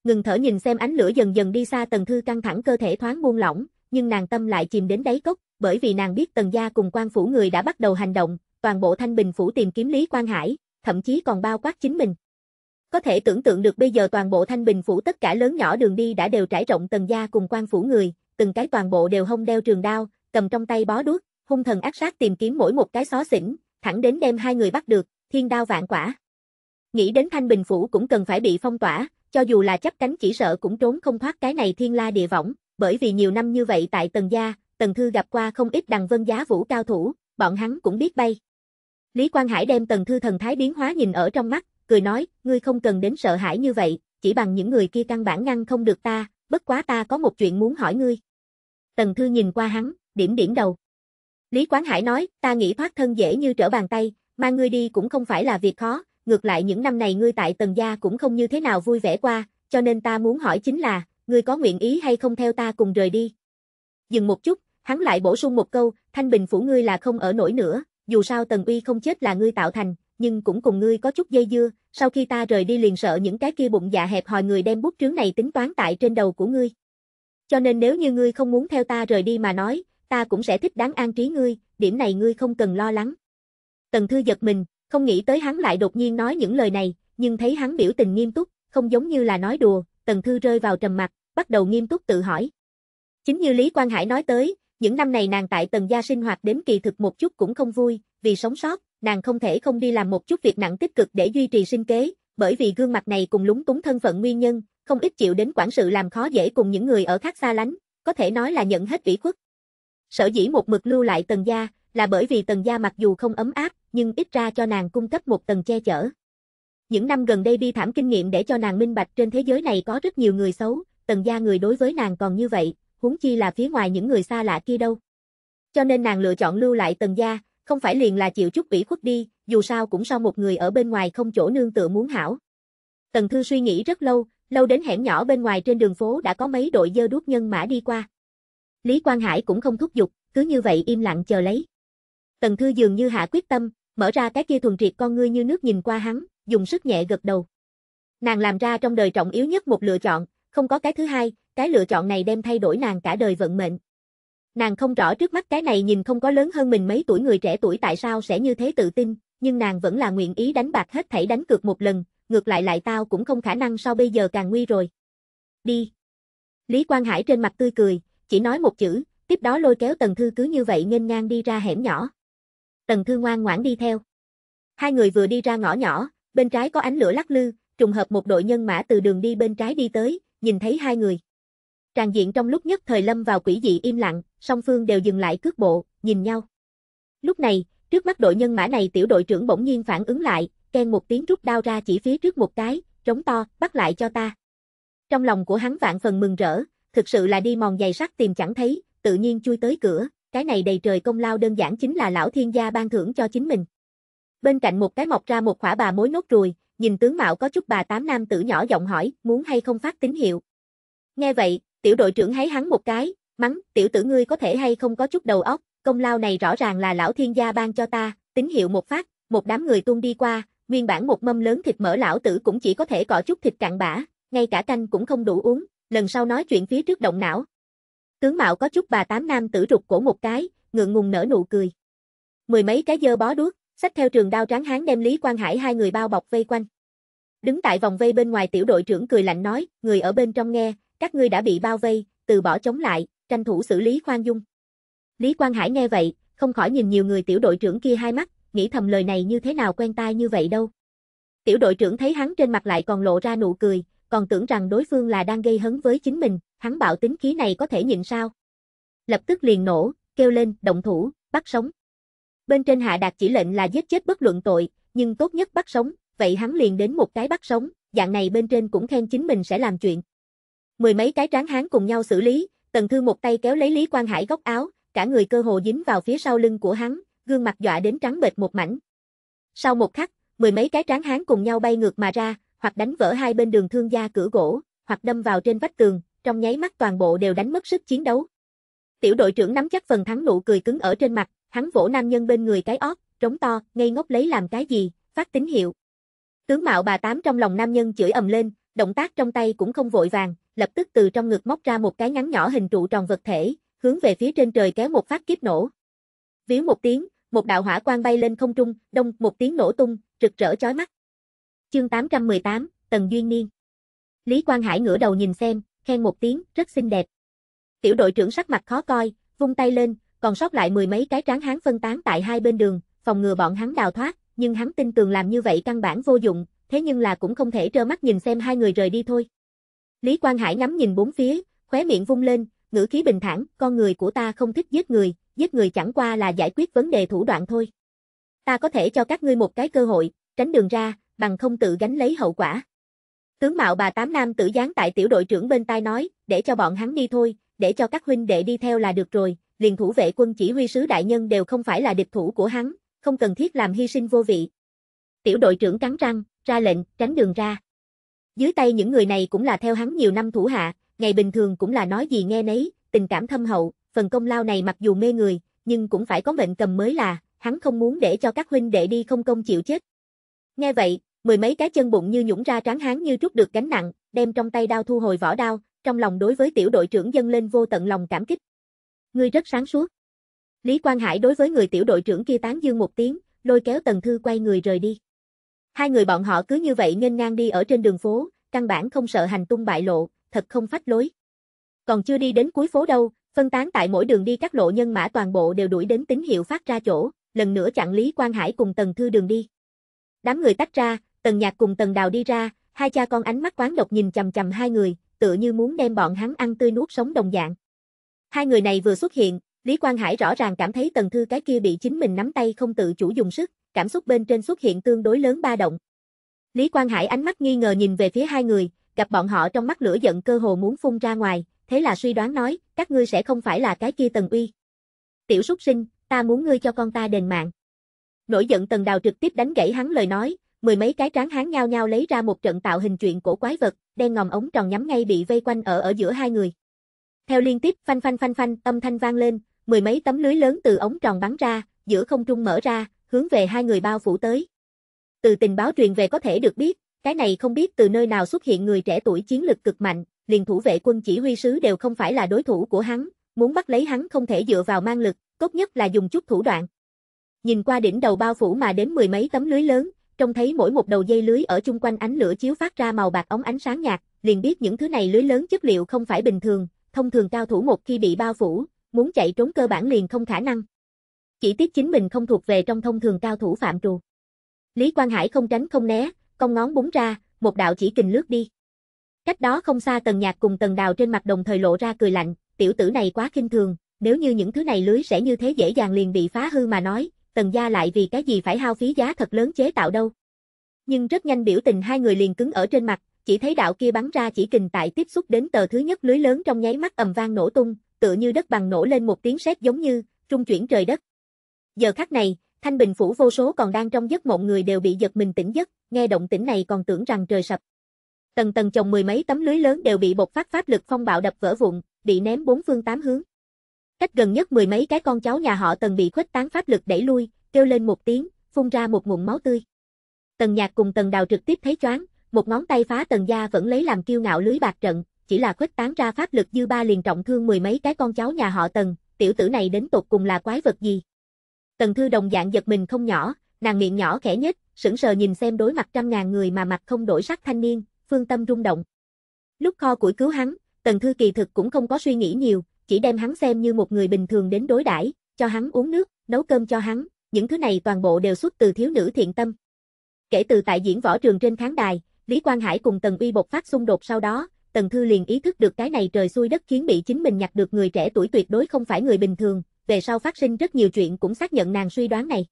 Ngừng thở nhìn xem ánh lửa dần dần đi xa tần thư căng thẳng cơ thể thoáng buông lỏng, nhưng nàng tâm lại chìm đến đáy cốc, bởi vì nàng biết tần gia cùng quan phủ người đã bắt đầu hành động, toàn bộ thanh bình phủ tìm kiếm Lý Quang Hải, thậm chí còn bao quát chính mình. Có thể tưởng tượng được bây giờ toàn bộ thanh bình phủ tất cả lớn nhỏ đường đi đã đều trải rộng tần gia cùng quan phủ người, từng cái toàn bộ đều hông đeo trường đao, cầm trong tay bó đuốc, hung thần ác sát tìm kiếm mỗi một cái xó xỉnh, thẳng đến đem hai người bắt được, thiên đao vạn quả. Nghĩ đến Thanh Bình Phủ cũng cần phải bị phong tỏa, cho dù là chấp cánh chỉ sợ cũng trốn không thoát cái này thiên la địa võng, bởi vì nhiều năm như vậy tại Tần Gia, Tần Thư gặp qua không ít đằng vân giá vũ cao thủ, bọn hắn cũng biết bay. Lý Quang Hải đem Tần Thư thần thái biến hóa nhìn ở trong mắt, cười nói, ngươi không cần đến sợ hãi như vậy, chỉ bằng những người kia căn bản ngăn không được ta, bất quá ta có một chuyện muốn hỏi ngươi. Tần Thư nhìn qua hắn, điểm điểm đầu. Lý Quán Hải nói, ta nghĩ thoát thân dễ như trở bàn tay, mang ngươi đi cũng không phải là việc khó, ngược lại những năm này ngươi tại tần gia cũng không như thế nào vui vẻ qua, cho nên ta muốn hỏi chính là, ngươi có nguyện ý hay không theo ta cùng rời đi? Dừng một chút, hắn lại bổ sung một câu, thanh bình phủ ngươi là không ở nổi nữa, dù sao tần uy không chết là ngươi tạo thành, nhưng cũng cùng ngươi có chút dây dưa, sau khi ta rời đi liền sợ những cái kia bụng dạ hẹp hòi người đem bút trướng này tính toán tại trên đầu của ngươi. Cho nên nếu như ngươi không muốn theo ta rời đi mà nói, ta cũng sẽ thích đáng an trí ngươi, điểm này ngươi không cần lo lắng. Tần Thư giật mình, không nghĩ tới hắn lại đột nhiên nói những lời này, nhưng thấy hắn biểu tình nghiêm túc, không giống như là nói đùa, Tần Thư rơi vào trầm mặc, bắt đầu nghiêm túc tự hỏi. Chính như Lý Quang Hải nói tới, những năm này nàng tại Tần gia sinh hoạt đến kỳ thực một chút cũng không vui, vì sống sót, nàng không thể không đi làm một chút việc nặng tích cực để duy trì sinh kế, bởi vì gương mặt này cùng lúng túng thân phận nguyên nhân, không ít chịu đến quản sự làm khó dễ cùng những người ở khác xa lánh, có thể nói là nhận hết ủy khuất. Sở dĩ một mực lưu lại tần gia, là bởi vì tần gia mặc dù không ấm áp, nhưng ít ra cho nàng cung cấp một tầng che chở. Những năm gần đây bi thảm kinh nghiệm để cho nàng minh bạch trên thế giới này có rất nhiều người xấu, tần gia người đối với nàng còn như vậy, huống chi là phía ngoài những người xa lạ kia đâu. Cho nên nàng lựa chọn lưu lại tần gia, không phải liền là chịu chút ủy khuất đi, dù sao cũng so một người ở bên ngoài không chỗ nương tựa muốn hảo. Tần Thư suy nghĩ rất lâu, lâu đến hẻm nhỏ bên ngoài trên đường phố đã có mấy đội dơ đuốc nhân mã đi qua. Lý Quang Hải cũng không thúc giục, cứ như vậy im lặng chờ lấy. Tần Thư dường như hạ quyết tâm, mở ra cái kia thuần triệt con ngươi như nước nhìn qua hắn, dùng sức nhẹ gật đầu. Nàng làm ra trong đời trọng yếu nhất một lựa chọn, không có cái thứ hai, cái lựa chọn này đem thay đổi nàng cả đời vận mệnh. Nàng không rõ trước mắt cái này nhìn không có lớn hơn mình mấy tuổi người trẻ tuổi tại sao sẽ như thế tự tin, nhưng nàng vẫn là nguyện ý đánh bạc hết thảy đánh cược một lần, ngược lại lại tao cũng không khả năng sau bây giờ càng nguy rồi. Đi. Lý Quang Hải trên mặt tươi cười, chỉ nói một chữ, tiếp đó lôi kéo Tần Thư cứ như vậy nghênh ngang đi ra hẻm nhỏ. Tần Thư ngoan ngoãn đi theo. Hai người vừa đi ra ngõ nhỏ, bên trái có ánh lửa lắc lư, trùng hợp một đội nhân mã từ đường đi bên trái đi tới, nhìn thấy hai người. Tràng diện trong lúc nhất thời lâm vào quỷ dị im lặng, song phương đều dừng lại cước bộ, nhìn nhau. Lúc này, trước mắt đội nhân mã này tiểu đội trưởng bỗng nhiên phản ứng lại, khen một tiếng rút đao ra chỉ phía trước một cái, trống to, bắt lại cho ta. Trong lòng của hắn vạn phần mừng rỡ, thực sự là đi mòn giày sắt tìm chẳng thấy, tự nhiên chui tới cửa, cái này đầy trời công lao đơn giản chính là lão thiên gia ban thưởng cho chính mình. Bên cạnh một cái mọc ra một khỏa bà mối nốt ruồi, nhìn tướng mạo có chút bà tám nam tử nhỏ giọng hỏi, muốn hay không phát tín hiệu. Nghe vậy, tiểu đội trưởng hái hắn một cái, mắng, tiểu tử ngươi có thể hay không có chút đầu óc, công lao này rõ ràng là lão thiên gia ban cho ta, tín hiệu một phát, một đám người tuôn đi qua, nguyên bản một mâm lớn thịt mỡ lão tử cũng chỉ có thể cọ chút thịt cặn bã, ngay cả canh cũng không đủ uống, lần sau nói chuyện phía trước động não. Tướng mạo có chút bà tám nam tử rụt cổ một cái, ngượng ngùng nở nụ cười. Mười mấy cái dơ bó đuốc, xách theo trường đao tráng hán đem Lý Quang Hải hai người bao bọc vây quanh. Đứng tại vòng vây bên ngoài tiểu đội trưởng cười lạnh nói, người ở bên trong nghe, các ngươi đã bị bao vây, từ bỏ chống lại, tranh thủ xử lý khoan dung. Lý Quang Hải nghe vậy, không khỏi nhìn nhiều người tiểu đội trưởng kia hai mắt, nghĩ thầm lời này như thế nào quen tai như vậy đâu. Tiểu đội trưởng thấy hắn trên mặt lại còn lộ ra nụ cười, còn tưởng rằng đối phương là đang gây hấn với chính mình, hắn bạo tính khí này có thể nhịn sao. Lập tức liền nổ, kêu lên, động thủ, bắt sống. Bên trên hạ đạt chỉ lệnh là giết chết bất luận tội, nhưng tốt nhất bắt sống, vậy hắn liền đến một cái bắt sống, dạng này bên trên cũng khen chính mình sẽ làm chuyện. Mười mấy cái tráng hán cùng nhau xử lý, Tần Thư một tay kéo lấy Lý Quang Hải góc áo, cả người cơ hồ dính vào phía sau lưng của hắn, gương mặt dọa đến trắng bệch một mảnh. Sau một khắc, mười mấy cái tráng hán cùng nhau bay ngược mà ra, hoặc đánh vỡ hai bên đường thương gia cửa gỗ, hoặc đâm vào trên vách tường, trong nháy mắt toàn bộ đều đánh mất sức chiến đấu. Tiểu đội trưởng nắm chắc phần thắng nụ cười cứng ở trên mặt, hắn vỗ nam nhân bên người cái ót, trống to, ngây ngốc lấy làm cái gì, phát tín hiệu. Tướng mạo bà tám trong lòng nam nhân chửi ầm lên, động tác trong tay cũng không vội vàng, lập tức từ trong ngực móc ra một cái ngắn nhỏ hình trụ tròn vật thể, hướng về phía trên trời kéo một phát kiếp nổ. Víu một tiếng, một đạo hỏa quang bay lên không trung, đông một tiếng nổ tung, rực rỡ chói mắt. Chương 818, Tần Duyên Niên. Lý Quang Hải ngửa đầu nhìn xem, khen một tiếng, rất xinh đẹp. Tiểu đội trưởng sắc mặt khó coi, vung tay lên, còn sót lại mười mấy cái tráng hán phân tán tại hai bên đường, phòng ngừa bọn hắn đào thoát, nhưng hắn tin tưởng làm như vậy căn bản vô dụng, thế nhưng là cũng không thể trơ mắt nhìn xem hai người rời đi thôi. Lý Quang Hải ngắm nhìn bốn phía, khóe miệng vung lên, ngữ khí bình thản, con người của ta không thích giết người, giết người chẳng qua là giải quyết vấn đề thủ đoạn thôi. Ta có thể cho các ngươi một cái cơ hội, tránh đường ra, bằng không tự gánh lấy hậu quả. Tướng mạo bà tám nam tử dáng tại tiểu đội trưởng bên tai nói, để cho bọn hắn đi thôi, để cho các huynh đệ đi theo là được rồi, liền thủ vệ quân chỉ huy sứ đại nhân đều không phải là địch thủ của hắn, không cần thiết làm hy sinh vô vị. Tiểu đội trưởng cắn răng, ra lệnh, tránh đường ra. Dưới tay những người này cũng là theo hắn nhiều năm thủ hạ, ngày bình thường cũng là nói gì nghe nấy, tình cảm thâm hậu, phần công lao này mặc dù mê người, nhưng cũng phải có mệnh cầm mới là, hắn không muốn để cho các huynh đệ đi không công chịu chết. Nghe vậy, mười mấy cái chân bụng như nhũng ra tráng hán như trút được gánh nặng, đem trong tay đao thu hồi vỏ đao, trong lòng đối với tiểu đội trưởng dâng lên vô tận lòng cảm kích. Ngươi rất sáng suốt. Lý Quang Hải đối với người tiểu đội trưởng kia tán dương một tiếng, lôi kéo Tần Thư quay người rời đi. Hai người bọn họ cứ như vậy nghênh ngang đi ở trên đường phố, căn bản không sợ hành tung bại lộ, thật không phách lối. Còn chưa đi đến cuối phố đâu, phân tán tại mỗi đường đi các lộ nhân mã toàn bộ đều đuổi đến tín hiệu phát ra chỗ, lần nữa chặn Lý Quang Hải cùng Tần Thư đường đi. Đám người tách ra, Tần Nhạc cùng Tần Đào đi ra, hai cha con ánh mắt quán độc nhìn chằm chằm hai người, tựa như muốn đem bọn hắn ăn tươi nuốt sống đồng dạng. Hai người này vừa xuất hiện, Lý Quang Hải rõ ràng cảm thấy Tần Thư cái kia bị chính mình nắm tay không tự chủ dùng sức, cảm xúc bên trên xuất hiện tương đối lớn ba động. Lý Quang Hải ánh mắt nghi ngờ nhìn về phía hai người, gặp bọn họ trong mắt lửa giận cơ hồ muốn phun ra ngoài, thế là suy đoán nói, các ngươi sẽ không phải là cái kia Tần Uy. Tiểu súc sinh, ta muốn ngươi cho con ta đền mạng. Nổi giận Tần Đào trực tiếp đánh gãy hắn lời nói, mười mấy cái tráng hán nhao nhao lấy ra một trận tạo hình chuyện cổ quái vật, đen ngòm ống tròn nhắm ngay bị vây quanh ở ở giữa hai người. Theo liên tiếp phanh phanh phanh phanh, âm thanh vang lên, mười mấy tấm lưới lớn từ ống tròn bắn ra, giữa không trung mở ra, hướng về hai người bao phủ tới. Từ tình báo truyền về có thể được biết, cái này không biết từ nơi nào xuất hiện người trẻ tuổi chiến lực cực mạnh, liền thủ vệ quân chỉ huy sứ đều không phải là đối thủ của hắn, muốn bắt lấy hắn không thể dựa vào mang lực, tốt nhất là dùng chút thủ đoạn. Nhìn qua đỉnh đầu bao phủ mà đến mười mấy tấm lưới lớn, trông thấy mỗi một đầu dây lưới ở chung quanh ánh lửa chiếu phát ra màu bạc ống ánh sáng nhạt, liền biết những thứ này lưới lớn chất liệu không phải bình thường, thông thường cao thủ một khi bị bao phủ, muốn chạy trốn cơ bản liền không khả năng. Chỉ tiếc chính mình không thuộc về trong thông thường cao thủ phạm trù. Lý Quang Hải không tránh không né, cong ngón búng ra, một đạo chỉ kình lướt đi. Cách đó không xa tầng Nhạc cùng tầng Đào trên mặt đồng thời lộ ra cười lạnh, tiểu tử này quá kinh thường, nếu như những thứ này lưới sẽ như thế dễ dàng liền bị phá hư mà nói, Tần Gia lại vì cái gì phải hao phí giá thật lớn chế tạo đâu. Nhưng rất nhanh biểu tình hai người liền cứng ở trên mặt, chỉ thấy đạo kia bắn ra chỉ kình tại tiếp xúc đến tờ thứ nhất lưới lớn trong nháy mắt ầm vang nổ tung, tựa như đất bằng nổ lên một tiếng sét giống như, trung chuyển trời đất. Giờ khắc này, Thanh Bình phủ vô số còn đang trong giấc mộng người đều bị giật mình tỉnh giấc, nghe động tĩnh này còn tưởng rằng trời sập. Tầng tầng chồng mười mấy tấm lưới lớn đều bị bộc phát pháp lực phong bạo đập vỡ vụn, bị ném bốn phương tám hướng. Cách gần nhất mười mấy cái con cháu nhà họ Tần bị khuếch tán pháp lực đẩy lui, kêu lên một tiếng, phun ra một ngụm máu tươi. Tần Nhạc cùng Tần Đào trực tiếp thấy choáng, một ngón tay phá Tần gia vẫn lấy làm kiêu ngạo lưới bạc trận, chỉ là khuếch tán ra pháp lực dư ba liền trọng thương mười mấy cái con cháu nhà họ Tần, tiểu tử này đến tột cùng là quái vật gì? Tần Thư đồng dạng giật mình không nhỏ, nàng miệng nhỏ khẽ nhất sững sờ nhìn xem đối mặt trăm ngàn người mà mặt không đổi sắc thanh niên, phương tâm rung động. Lúc kho củi cứu hắn, Tần Thư kỳ thực cũng không có suy nghĩ nhiều, chỉ đem hắn xem như một người bình thường đến đối đãi, cho hắn uống nước, nấu cơm cho hắn, những thứ này toàn bộ đều xuất từ thiếu nữ thiện tâm. Kể từ tại diễn võ trường trên khán đài, Lý Quang Hải cùng Tần Uy bộc phát xung đột sau đó, Tần Thư liền ý thức được cái này trời xui đất khiến bị chính mình nhặt được người trẻ tuổi tuyệt đối không phải người bình thường, về sau phát sinh rất nhiều chuyện cũng xác nhận nàng suy đoán này.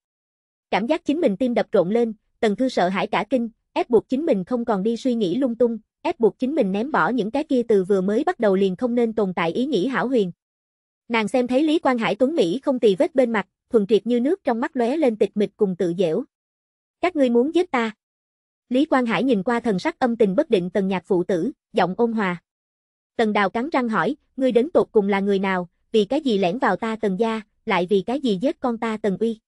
Cảm giác chính mình tim đập rộn lên, Tần Thư sợ hãi cả kinh, ép buộc chính mình không còn đi suy nghĩ lung tung, ép buộc chính mình ném bỏ những cái kia từ vừa mới bắt đầu liền không nên tồn tại ý nghĩ hảo huyền. Nàng xem thấy Lý Quang Hải Tuấn Mỹ không tì vết bên mặt, thuần triệt như nước trong mắt lóe lên tịch mịch cùng tự dẻo Các ngươi muốn giết ta. Lý Quang Hải nhìn qua thần sắc âm tình bất định tần nhạc phụ tử, giọng ôn hòa. Tần đào cắn răng hỏi, ngươi đến tột cùng là người nào, vì cái gì lẻn vào ta tần gia, lại vì cái gì giết con ta tần uy.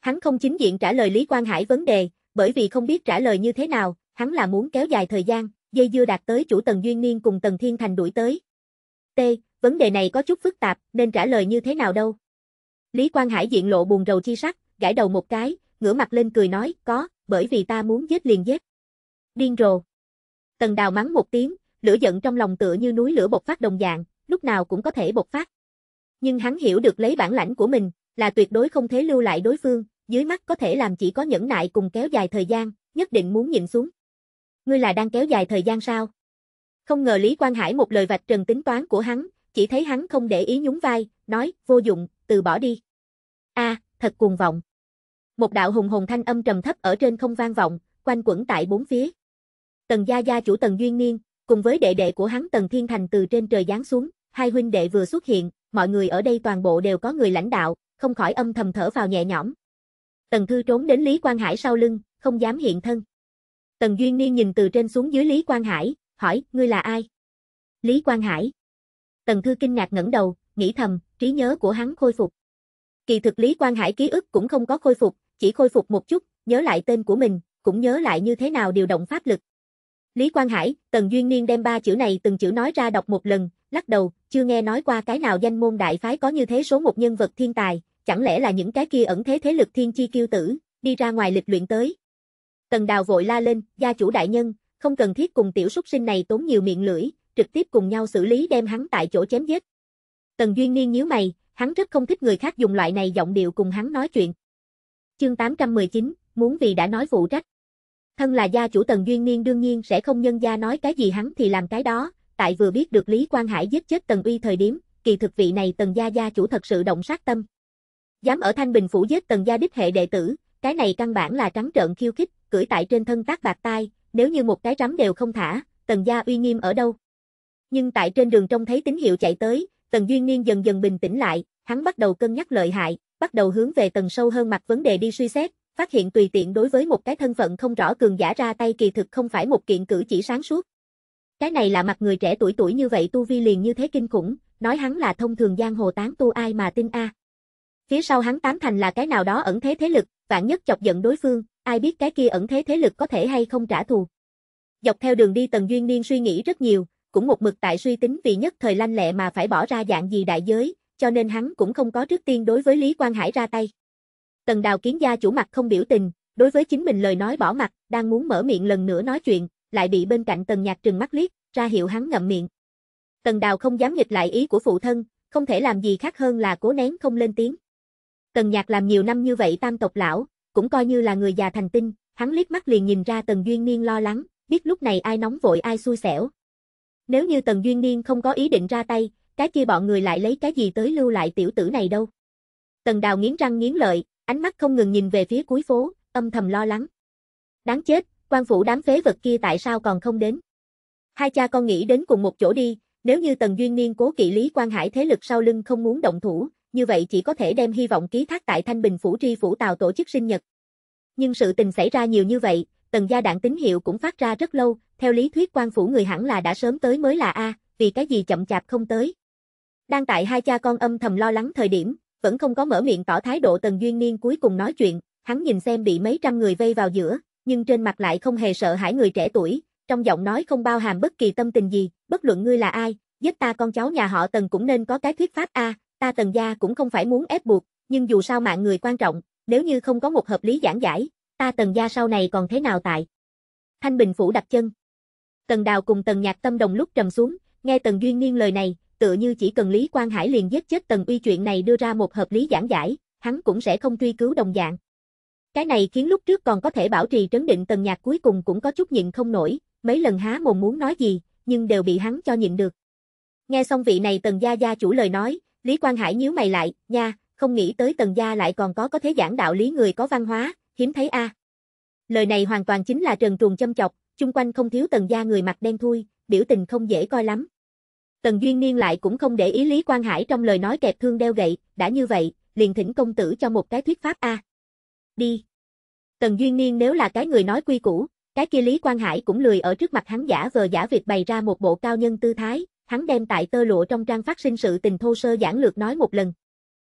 Hắn không chính diện trả lời Lý Quang Hải vấn đề, bởi vì không biết trả lời như thế nào, hắn là muốn kéo dài thời gian, dây dưa đạt tới chủ Tần Duyên Niên cùng Tần Thiên Thành đuổi tới. T. Vấn đề này có chút phức tạp, nên trả lời như thế nào đâu? Lý Quang Hải diện lộ buồn rầu chi sắc, gãi đầu một cái, ngửa mặt lên cười nói, có, bởi vì ta muốn giết liền giết. Điên rồ. Tần Đào mắng một tiếng, lửa giận trong lòng tựa như núi lửa bộc phát đồng dạng, lúc nào cũng có thể bộc phát. Nhưng hắn hiểu được lấy bản lãnh của mình, là tuyệt đối không thể lưu lại đối phương, dưới mắt có thể làm chỉ có nhẫn nại cùng kéo dài thời gian, nhất định muốn nhịn xuống ngươi là đang kéo dài thời gian sao? Không ngờ Lý Quang Hải một lời vạch trần tính toán của hắn, chỉ thấy hắn không để ý nhún vai, nói, vô dụng, từ bỏ đi. A, à, thật cuồng vọng. Một đạo hùng hồn thanh âm trầm thấp ở trên không vang vọng, quanh quẩn tại bốn phía. Tần gia gia chủ Tần Duyên Niên, cùng với đệ đệ của hắn Tần Thiên Thành từ trên trời giáng xuống, hai huynh đệ vừa xuất hiện, mọi người ở đây toàn bộ đều có người lãnh đạo, không khỏi âm thầm thở vào nhẹ nhõm. Tần Thư trốn đến Lý Quang Hải sau lưng, không dám hiện thân. Tần Duyên Niên nhìn từ trên xuống dưới Lý Quang Hải, hỏi, ngươi là ai? Lý Quang Hải. Tần Thư kinh ngạc ngẩng đầu, nghĩ thầm, trí nhớ của hắn khôi phục. Kỳ thực Lý Quang Hải ký ức cũng không có khôi phục, chỉ khôi phục một chút, nhớ lại tên của mình, cũng nhớ lại như thế nào điều động pháp lực. Lý Quang Hải, Tần Duyên Niên đem ba chữ này từng chữ nói ra đọc một lần, lắc đầu, chưa nghe nói qua cái nào danh môn đại phái có như thế số một nhân vật thiên tài, chẳng lẽ là những cái kia ẩn thế thế lực thiên chi kiêu tử, đi ra ngoài lịch luyện tới, Tần Đào vội la lên, gia chủ đại nhân, không cần thiết cùng tiểu súc sinh này tốn nhiều miệng lưỡi, trực tiếp cùng nhau xử lý đem hắn tại chỗ chém giết. Tần Duyên Niên nhíu mày, hắn rất không thích người khác dùng loại này giọng điệu cùng hắn nói chuyện. Chương 819, muốn vì đã nói phụ trách. Thân là gia chủ Tần Duyên Niên đương nhiên sẽ không nhân gia nói cái gì hắn thì làm cái đó, tại vừa biết được Lý Quang Hải giết chết Tần Uy thời điểm, kỳ thực vị này Tần gia gia chủ thật sự động sát tâm. Dám ở Thanh Bình phủ giết Tần gia đích hệ đệ tử, cái này căn bản là trắng trợn khiêu khích, cưỡi tại trên thân tác bạc tai, nếu như một cái rắm đều không thả, tần gia uy nghiêm ở đâu. Nhưng tại trên đường trông thấy tín hiệu chạy tới, tần duyên niên dần dần bình tĩnh lại, hắn bắt đầu cân nhắc lợi hại, bắt đầu hướng về tầng sâu hơn mặt vấn đề đi suy xét, phát hiện tùy tiện đối với một cái thân phận không rõ cường giả ra tay kỳ thực không phải một kiện cử chỉ sáng suốt. Cái này là mặt người trẻ tuổi tuổi như vậy tu vi liền như thế kinh khủng, nói hắn là thông thường giang hồ tán tu ai mà tin a. Phía sau hắn tám thành là cái nào đó ẩn thế thế lực, vạn nhất chọc giận đối phương, ai biết cái kia ẩn thế thế lực có thể hay không trả thù. Dọc theo đường đi Tần Duyên Niên suy nghĩ rất nhiều, cũng một mực tại suy tính vì nhất thời lanh lẹ mà phải bỏ ra dạng gì đại giới, cho nên hắn cũng không có trước tiên đối với Lý Quang Hải ra tay. Tần Đào Kiến gia chủ mặt không biểu tình, đối với chính mình lời nói bỏ mặt, đang muốn mở miệng lần nữa nói chuyện, lại bị bên cạnh Tần Nhạc trừng mắt liếc, ra hiệu hắn ngậm miệng. Tần Đào không dám nghịch lại ý của phụ thân, không thể làm gì khác hơn là cố nén không lên tiếng. Tần Nhạc làm nhiều năm như vậy tam tộc lão, cũng coi như là người già thành tinh, hắn liếc mắt liền nhìn ra Tần Duyên Niên lo lắng, biết lúc này ai nóng vội ai xui xẻo. Nếu như Tần Duyên Niên không có ý định ra tay, cái kia bọn người lại lấy cái gì tới lưu lại tiểu tử này đâu. Tần Đào nghiến răng nghiến lợi, ánh mắt không ngừng nhìn về phía cuối phố, âm thầm lo lắng. Đáng chết, quan phủ đám phế vật kia tại sao còn không đến? Hai cha con nghĩ đến cùng một chỗ đi, nếu như Tần Duyên Niên cố kỵ Lý Quan Hải thế lực sau lưng không muốn động thủ, như vậy chỉ có thể đem hy vọng ký thác tại Thanh Bình Phủ Tri Phủ Tàu tổ chức sinh nhật. Nhưng sự tình xảy ra nhiều như vậy, tần gia đảng tín hiệu cũng phát ra rất lâu, theo lý thuyết quan phủ người hẳn là đã sớm tới mới là A, vì cái gì chậm chạp không tới. Đang tại hai cha con âm thầm lo lắng thời điểm, vẫn không có mở miệng tỏ thái độ tần duyên niên cuối cùng nói chuyện, hắn nhìn xem bị mấy trăm người vây vào giữa, nhưng trên mặt lại không hề sợ hãi người trẻ tuổi, trong giọng nói không bao hàm bất kỳ tâm tình gì, bất luận ngươi là ai, giết ta con cháu nhà họ tần cũng nên có cái thuyết pháp A, ta tần gia cũng không phải muốn ép buộc, nhưng dù sao mạng người quan trọng, nếu như không có một hợp lý giảng giải, ta tần gia sau này còn thế nào tại? Thanh Bình Phủ đặt chân. Tần Đào cùng Tần Nhạc Tâm đồng lúc trầm xuống, nghe Tần Duyên Niên lời này, tựa như chỉ cần Lý Quang Hải liền giết chết Tần Uy chuyện này đưa ra một hợp lý giảng giải, hắn cũng sẽ không truy cứu đồng dạng. Cái này khiến lúc trước còn có thể bảo trì trấn định Tần Nhạc cuối cùng cũng có chút nhịn không nổi, mấy lần há mồm muốn nói gì, nhưng đều bị hắn cho nhịn được. Nghe xong vị này Tần Gia Gia chủ lời nói, Lý Quang Hải nhíu mày lại, nha, không nghĩ tới tần gia lại còn có có thế giảng đạo lý người có văn hóa, hiếm thấy a. Lời này hoàn toàn chính là trần truồng châm chọc, chung quanh không thiếu tần gia người mặt đen thui, biểu tình không dễ coi lắm. Tần Duyên Niên lại cũng không để ý Lý Quang Hải trong lời nói kẹp thương đeo gậy, đã như vậy, liền thỉnh công tử cho một cái thuyết pháp a. Đi. Tần Duyên Niên nếu là cái người nói quy củ, cái kia Lý Quang Hải cũng lười ở trước mặt hắn giả vờ giả việc bày ra một bộ cao nhân tư thái, hắn đem tại tơ lụa trong trang phát sinh sự tình thô sơ giản lược nói một lần.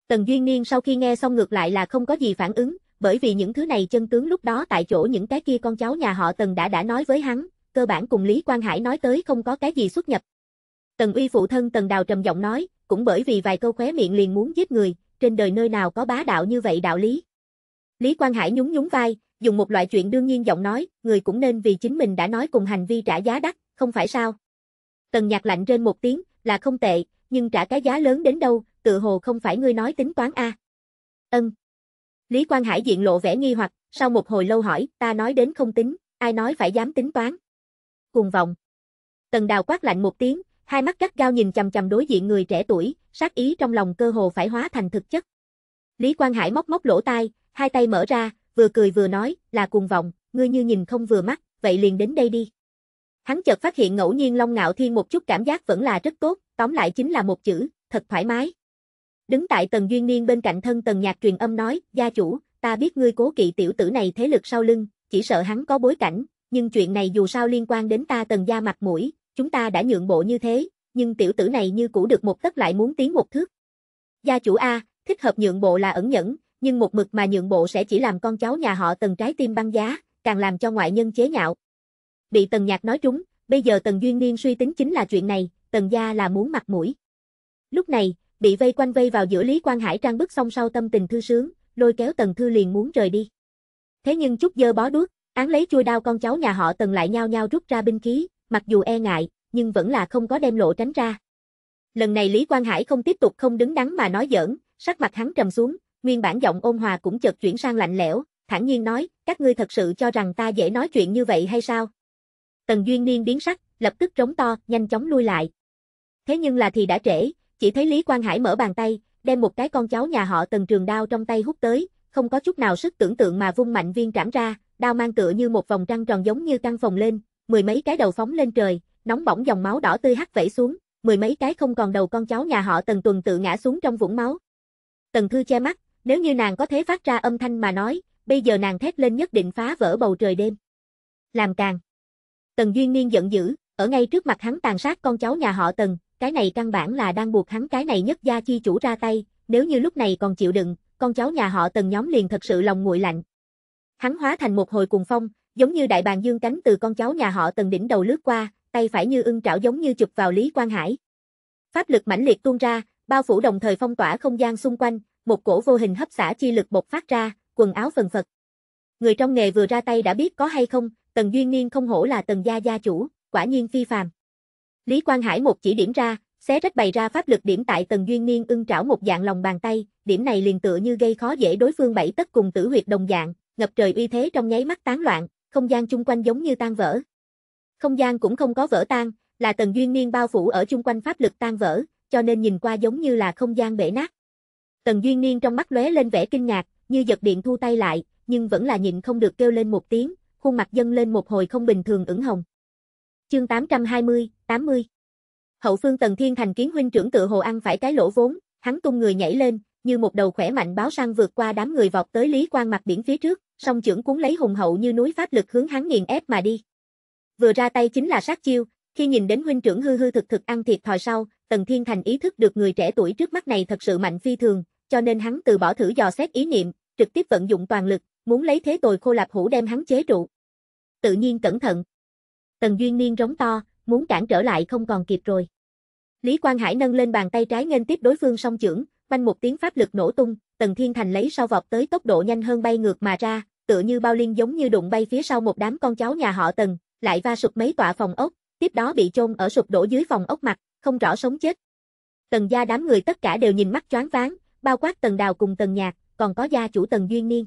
Tần Duyên Niên sau khi nghe xong ngược lại là không có gì phản ứng, bởi vì những thứ này chân tướng lúc đó tại chỗ những cái kia con cháu nhà họ Tần đã đã nói với hắn, cơ bản cùng Lý Quang Hải nói tới không có cái gì xuất nhập. Tần Uy phụ thân Tần Đào trầm giọng nói, cũng bởi vì vài câu khóe miệng liền muốn giết người, trên đời nơi nào có bá đạo như vậy đạo lý. Lý Quang Hải nhún nhún vai, dùng một loại chuyện đương nhiên giọng nói, người cũng nên vì chính mình đã nói cùng hành vi trả giá đắt, không phải sao? Tần nhạc lạnh trên một tiếng, là không tệ, nhưng trả cái giá lớn đến đâu, tự hồ không phải ngươi nói tính toán a. Ân. Lý Quang Hải diện lộ vẻ nghi hoặc, sau một hồi lâu hỏi, ta nói đến không tính, ai nói phải dám tính toán. Cuồng vọng. Tần Đào quát lạnh một tiếng, hai mắt gắt gao nhìn chằm chằm đối diện người trẻ tuổi, sát ý trong lòng cơ hồ phải hóa thành thực chất. Lý Quang Hải móc móc lỗ tai, hai tay mở ra, vừa cười vừa nói, là cuồng vọng, ngươi như nhìn không vừa mắt, vậy liền đến đây đi. Hắn chợt phát hiện ngẫu nhiên Long Ngạo Thiên một chút cảm giác vẫn là rất tốt, tóm lại chính là một chữ, thật thoải mái. Đứng tại Tần Duyên Niên bên cạnh thân Tần Nhạc truyền âm nói, gia chủ, ta biết ngươi cố kỵ tiểu tử này thế lực sau lưng, chỉ sợ hắn có bối cảnh, nhưng chuyện này dù sao liên quan đến ta Tần gia mặt mũi, chúng ta đã nhượng bộ như thế, nhưng tiểu tử này như cũ được một tấc lại muốn tiến một thước. Gia chủ A, thích hợp nhượng bộ là ẩn nhẫn, nhưng một mực mà nhượng bộ sẽ chỉ làm con cháu nhà họ Tần trái tim băng giá, càng làm cho ngoại nhân chế nhạo, bị Tần Nhạc nói trúng, bây giờ Tần Duyên Niên suy tính chính là chuyện này, Tần gia là muốn mặt mũi. Lúc này, bị vây quanh vây vào giữa Lý Quang Hải trang bức xong sau tâm tình thư sướng, lôi kéo Tần Thư liền muốn rời đi. Thế nhưng chút dơ bó đuốc, án lấy chui đao con cháu nhà họ Tần lại nhao nhao rút ra binh khí, mặc dù e ngại, nhưng vẫn là không có đem lộ tránh ra. Lần này Lý Quang Hải không tiếp tục không đứng đắn mà nói giỡn, sắc mặt hắn trầm xuống, nguyên bản giọng ôn hòa cũng chợt chuyển sang lạnh lẽo, thản nhiên nói, các ngươi thật sự cho rằng ta dễ nói chuyện như vậy hay sao? Tần Duyên Niên biến sắc, lập tức trống to, nhanh chóng lui lại. Thế nhưng là thì đã trễ, chỉ thấy Lý Quang Hải mở bàn tay, đem một cái con cháu nhà họ Tần trường đao trong tay hút tới, không có chút nào sức tưởng tượng mà vung mạnh viên trảm ra, đao mang tựa như một vòng trăng tròn giống như căng phồng lên, mười mấy cái đầu phóng lên trời, nóng bỏng dòng máu đỏ tươi hắt vẩy xuống, mười mấy cái không còn đầu con cháu nhà họ Tần tuần tự ngã xuống trong vũng máu. Tần Thư che mắt, nếu như nàng có thế phát ra âm thanh mà nói, bây giờ nàng thét lên nhất định phá vỡ bầu trời đêm. Làm càng Tần Duyên Niên giận dữ, ở ngay trước mặt hắn tàn sát con cháu nhà họ Tần, cái này căn bản là đang buộc hắn cái này nhất gia chi chủ ra tay, nếu như lúc này còn chịu đựng, con cháu nhà họ Tần nhóm liền thật sự lòng nguội lạnh. Hắn hóa thành một hồi cuồng phong, giống như đại bàng dương cánh từ con cháu nhà họ Tần đỉnh đầu lướt qua, tay phải như ưng trảo giống như chụp vào Lý Quang Hải. Pháp lực mãnh liệt tuôn ra, bao phủ đồng thời phong tỏa không gian xung quanh, một cổ vô hình hấp xả chi lực bộc phát ra, quần áo phần phật. Người trong nghề vừa ra tay đã biết có hay không, Tần Duyên Niên không hổ là Tần gia gia chủ, quả nhiên phi phàm. Lý Quang Hải một chỉ điểm ra, xé rách bày ra pháp lực điểm tại Tần Duyên Niên ưng trảo một dạng lòng bàn tay, điểm này liền tựa như gây khó dễ đối phương bảy tất cùng tử huyệt đồng dạng, ngập trời uy thế trong nháy mắt tán loạn, không gian chung quanh giống như tan vỡ. Không gian cũng không có vỡ tan, là Tần Duyên Niên bao phủ ở chung quanh pháp lực tan vỡ, cho nên nhìn qua giống như là không gian bể nát. Tần Duyên Niên trong mắt lóe lên vẻ kinh ngạc, như giật điện thu tay lại, nhưng vẫn là nhịn không được kêu lên một tiếng, khuôn mặt dâng lên một hồi không bình thường ửng hồng. Chương 820, 80 Hậu phương Tần Thiên Thành kiến huynh trưởng tự hồ ăn phải cái lỗ vốn, hắn tung người nhảy lên, như một đầu khỏe mạnh báo săn vượt qua đám người vọt tới Lý Quang mặt biển phía trước, song trưởng cuốn lấy hùng hậu như núi pháp lực hướng hắn nghiền ép mà đi. Vừa ra tay chính là sát chiêu, khi nhìn đến huynh trưởng hư hư thực thực ăn thịt thòi sau, Tần Thiên Thành ý thức được người trẻ tuổi trước mắt này thật sự mạnh phi thường, cho nên hắn từ bỏ thử dò xét ý niệm, trực tiếp vận dụng toàn lực, muốn lấy thế tồi khô lạp hủ đem hắn chế trụ. Tự nhiên cẩn thận. Tần Duyên Niên rống to, muốn cản trở lại không còn kịp rồi. Lý Quang Hải nâng lên bàn tay trái nghênh tiếp đối phương song chưởng, banh một tiếng pháp lực nổ tung, Tần Thiên Thành lấy sau vọt tới tốc độ nhanh hơn bay ngược mà ra, tựa như bao liên giống như đụng bay phía sau một đám con cháu nhà họ Tần, lại va sụp mấy tọa phòng ốc, tiếp đó bị chôn ở sụp đổ dưới phòng ốc mặt, không rõ sống chết. Tần gia đám người tất cả đều nhìn mắt choáng váng, bao quát Tần Đào cùng Tần Nhạc, còn có gia chủ Tần Duyên Niên.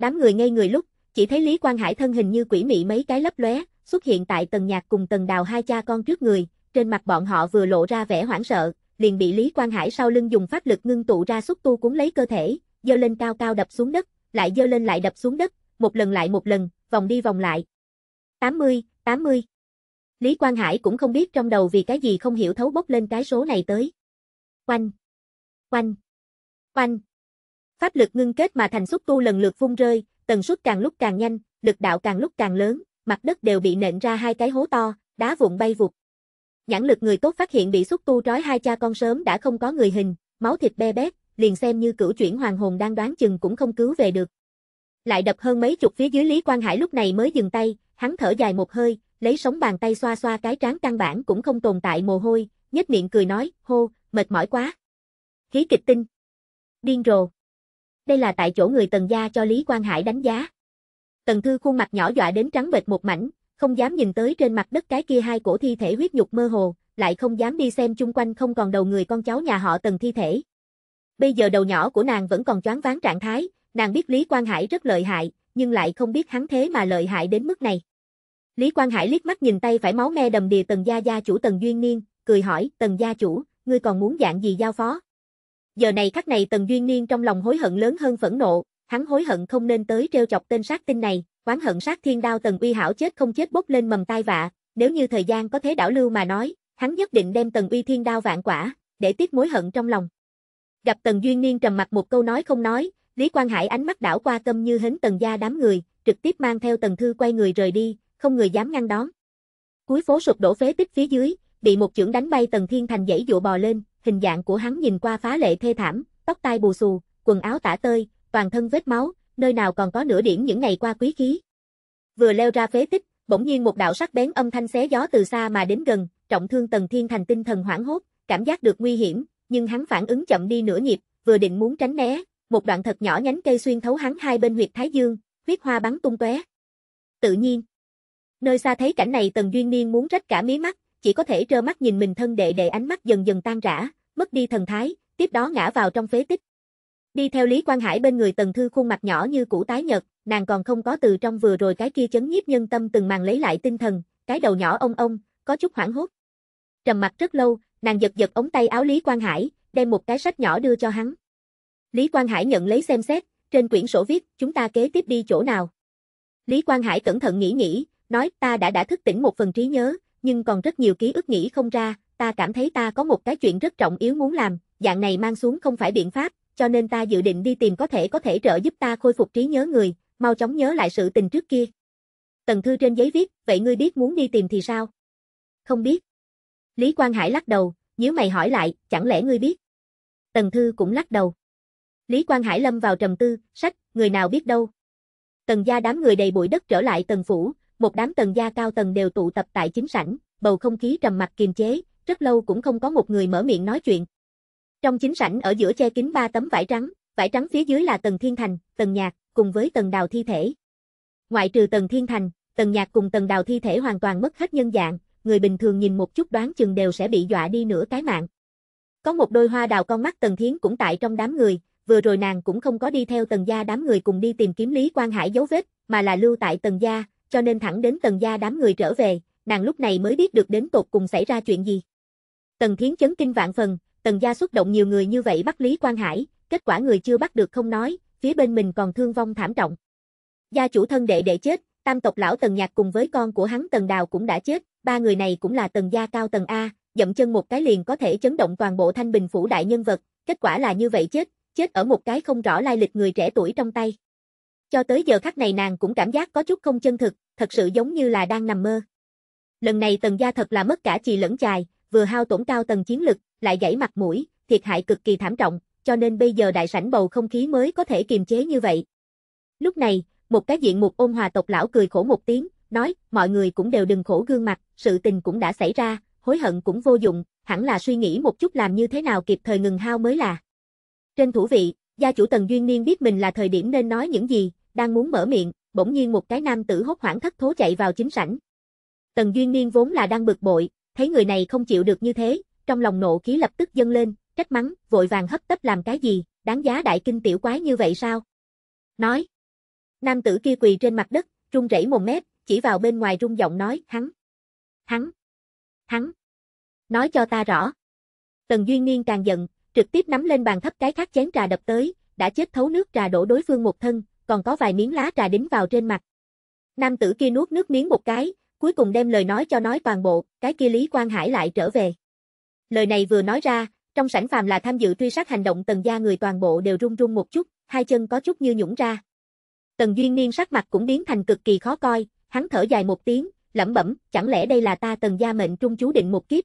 Đám người ngây người lúc, chỉ thấy Lý Quang Hải thân hình như quỷ mị mấy cái lấp lóe, xuất hiện tại tầng Nhạc cùng tầng Đào hai cha con trước người, trên mặt bọn họ vừa lộ ra vẻ hoảng sợ, liền bị Lý Quang Hải sau lưng dùng pháp lực ngưng tụ ra xúc tu cuốn lấy cơ thể, giơ lên cao cao đập xuống đất, lại giơ lên lại đập xuống đất, một lần lại một lần, vòng đi vòng lại. 80, 80. Lý Quang Hải cũng không biết trong đầu vì cái gì không hiểu thấu bốc lên cái số này tới. Quanh, quanh, quanh. Pháp lực ngưng kết mà thành xúc tu lần lượt vung rơi, tần suất càng lúc càng nhanh, lực đạo càng lúc càng lớn, mặt đất đều bị nện ra hai cái hố to, đá vụn bay vụt. Nhãn lực người tốt phát hiện bị xúc tu trói hai cha con sớm đã không có người hình, máu thịt be bét, liền xem như cửu chuyển hoàng hồn đang đoán chừng cũng không cứu về được. Lại đập hơn mấy chục phía dưới Lý Quang Hải lúc này mới dừng tay, hắn thở dài một hơi, lấy sống bàn tay xoa xoa cái trán căn bản cũng không tồn tại mồ hôi, nhếch miệng cười nói, hô, mệt mỏi quá. Khí kịch tinh. Điên rồ đây là tại chỗ người Tần gia cho Lý Quang Hải đánh giá. Tần Thư khuôn mặt nhỏ dọa đến trắng bệch một mảnh, không dám nhìn tới trên mặt đất cái kia hai cổ thi thể huyết nhục mơ hồ, lại không dám đi xem chung quanh không còn đầu người con cháu nhà họ Tần thi thể. Bây giờ đầu nhỏ của nàng vẫn còn choáng váng trạng thái, nàng biết Lý Quang Hải rất lợi hại, nhưng lại không biết hắn thế mà lợi hại đến mức này. Lý Quang Hải liếc mắt nhìn tay phải máu me đầm đìa Tần gia gia chủ Tần Duyên Niên, cười hỏi, "Tần gia chủ, ngươi còn muốn dạng gì giao phó?" Giờ này khắc này Tần Duyên Niên trong lòng hối hận lớn hơn phẫn nộ, hắn hối hận không nên tới treo chọc tên sát tinh này, quán hận sát thiên đao Tần Uy Hảo chết không chết bốc lên mầm tai vạ, nếu như thời gian có thế đảo lưu mà nói, hắn nhất định đem Tần Uy thiên đao vạn quả, để tiết mối hận trong lòng. Gặp Tần Duyên Niên trầm mặt một câu nói không nói, Lý Quang Hải ánh mắt đảo qua câm như hến Tần gia đám người, trực tiếp mang theo Tần Thư quay người rời đi, không người dám ngăn đón. Cuối phố sụp đổ phế tích phía dưới, bị một chưởng đánh bay Tần Thiên Thành dãy dụ bò lên, hình dạng của hắn nhìn qua phá lệ thê thảm, tóc tai bù xù, quần áo tả tơi, toàn thân vết máu, nơi nào còn có nửa điểm những ngày qua quý khí. Vừa leo ra phế tích, bỗng nhiên một đạo sắc bén âm thanh xé gió từ xa mà đến gần, trọng thương Tần Thiên Thành tinh thần hoảng hốt, cảm giác được nguy hiểm, nhưng hắn phản ứng chậm đi nửa nhịp, vừa định muốn tránh né, một đoạn thật nhỏ nhánh cây xuyên thấu hắn hai bên huyệt thái dương, huyết hoa bắn tung tóe. Tự nhiên, nơi xa thấy cảnh này Tần Duyên Niên muốn rách cả mí mắt, chỉ có thể trơ mắt nhìn mình thân đệ đệ ánh mắt dần dần tan rã, mất đi thần thái, tiếp đó ngã vào trong phế tích. Đi theo Lý Quang Hải bên người Tần Thư khuôn mặt nhỏ như củ tái nhật, nàng còn không có từ trong vừa rồi cái kia chấn nhiếp nhân tâm từng màn lấy lại tinh thần, cái đầu nhỏ ông ông, có chút hoảng hốt. Trầm mặt rất lâu, nàng giật giật ống tay áo Lý Quang Hải, đem một cái sách nhỏ đưa cho hắn. Lý Quang Hải nhận lấy xem xét, trên quyển sổ viết, chúng ta kế tiếp đi chỗ nào. Lý Quang Hải cẩn thận nghĩ nghĩ, nói ta đã đã thức tỉnh một phần trí nhớ, nhưng còn rất nhiều ký ức nghĩ không ra, ta cảm thấy ta có một cái chuyện rất trọng yếu muốn làm, dạng này mang xuống không phải biện pháp, cho nên ta dự định đi tìm có thể có thể trợ giúp ta khôi phục trí nhớ người, mau chóng nhớ lại sự tình trước kia. Tần Thư trên giấy viết, vậy ngươi biết muốn đi tìm thì sao? Không biết. Lý Quang Hải lắc đầu, nếu mày hỏi lại, chẳng lẽ ngươi biết? Tần Thư cũng lắc đầu. Lý Quang Hải lâm vào trầm tư, sách, người nào biết đâu. Tần gia đám người đầy bụi đất trở lại tần phủ, một đám tần gia cao tầng đều tụ tập tại chính sảnh, bầu không khí trầm mặc kiềm chế, rất lâu cũng không có một người mở miệng nói chuyện. Trong chính sảnh ở giữa che kín ba tấm vải trắng, vải trắng phía dưới là tần thiên thành, tần nhạc, cùng với tần đào thi thể. Ngoại trừ tần thiên thành, tần nhạc cùng tần đào thi thể hoàn toàn mất hết nhân dạng, người bình thường nhìn một chút đoán chừng đều sẽ bị dọa đi nửa cái mạng. Có một đôi hoa đào con mắt tần thiến cũng tại trong đám người, vừa rồi nàng cũng không có đi theo tần gia đám người cùng đi tìm kiếm Lý quan Hải dấu vết, mà là lưu tại tần gia, cho nên thẳng đến tần gia đám người trở về, nàng lúc này mới biết được đến tột cùng xảy ra chuyện gì. Tần Thiến chấn kinh vạn phần, tần gia xuất động nhiều người như vậy bắt Lý Quang Hải, kết quả người chưa bắt được không nói, phía bên mình còn thương vong thảm trọng. Gia chủ thân đệ đệ chết, tam tộc lão tần nhạc cùng với con của hắn tần đào cũng đã chết, ba người này cũng là tần gia cao Tần A, dậm chân một cái liền có thể chấn động toàn bộ thanh bình phủ đại nhân vật, kết quả là như vậy chết, chết ở một cái không rõ lai lịch người trẻ tuổi trong tay. Cho tới giờ khắc này nàng cũng cảm giác có chút không chân thực, thật sự giống như là đang nằm mơ. Lần này tần gia thật là mất cả trì lẫn chài, vừa hao tổn cao tầng chiến lực, lại gãy mặt mũi, thiệt hại cực kỳ thảm trọng, cho nên bây giờ đại sảnh bầu không khí mới có thể kiềm chế như vậy. Lúc này, một cái diện mục ôn hòa tộc lão cười khổ một tiếng, nói, mọi người cũng đều đừng khổ gương mặt, sự tình cũng đã xảy ra, hối hận cũng vô dụng, hẳn là suy nghĩ một chút làm như thế nào kịp thời ngừng hao mới là. Trên thủ vị, gia chủ Tần Duyên Niên biết mình là thời điểm nên nói những gì, đang muốn mở miệng, bỗng nhiên một cái nam tử hốt hoảng thất thố chạy vào chính sảnh. Tần Duyên Niên vốn là đang bực bội, thấy người này không chịu được như thế, trong lòng nộ khí lập tức dâng lên, trách mắng, vội vàng hấp tấp làm cái gì, đáng giá đại kinh tiểu quái như vậy sao? Nói. Nam tử kia quỳ trên mặt đất, run rẩy mồm mép, chỉ vào bên ngoài rung giọng nói, hắn. Hắn. Hắn. Nói cho ta rõ. Tần Duyên Niên càng giận, trực tiếp nắm lên bàn thấp cái khác chén trà đập tới, đã chết thấu nước trà đổ đối phương một thân, còn có vài miếng lá trà đính vào trên mặt. Nam tử kia nuốt nước miếng một cái, cuối cùng đem lời nói cho nói toàn bộ, cái kia Lý Quang Hải lại trở về. Lời này vừa nói ra, trong sảnh phàm là tham dự truy sát hành động tần gia người toàn bộ đều run run một chút, hai chân có chút như nhũng ra. Tần Duyên Niên sắc mặt cũng biến thành cực kỳ khó coi, hắn thở dài một tiếng, lẩm bẩm, chẳng lẽ đây là ta tần gia mệnh trung chú định một kiếp,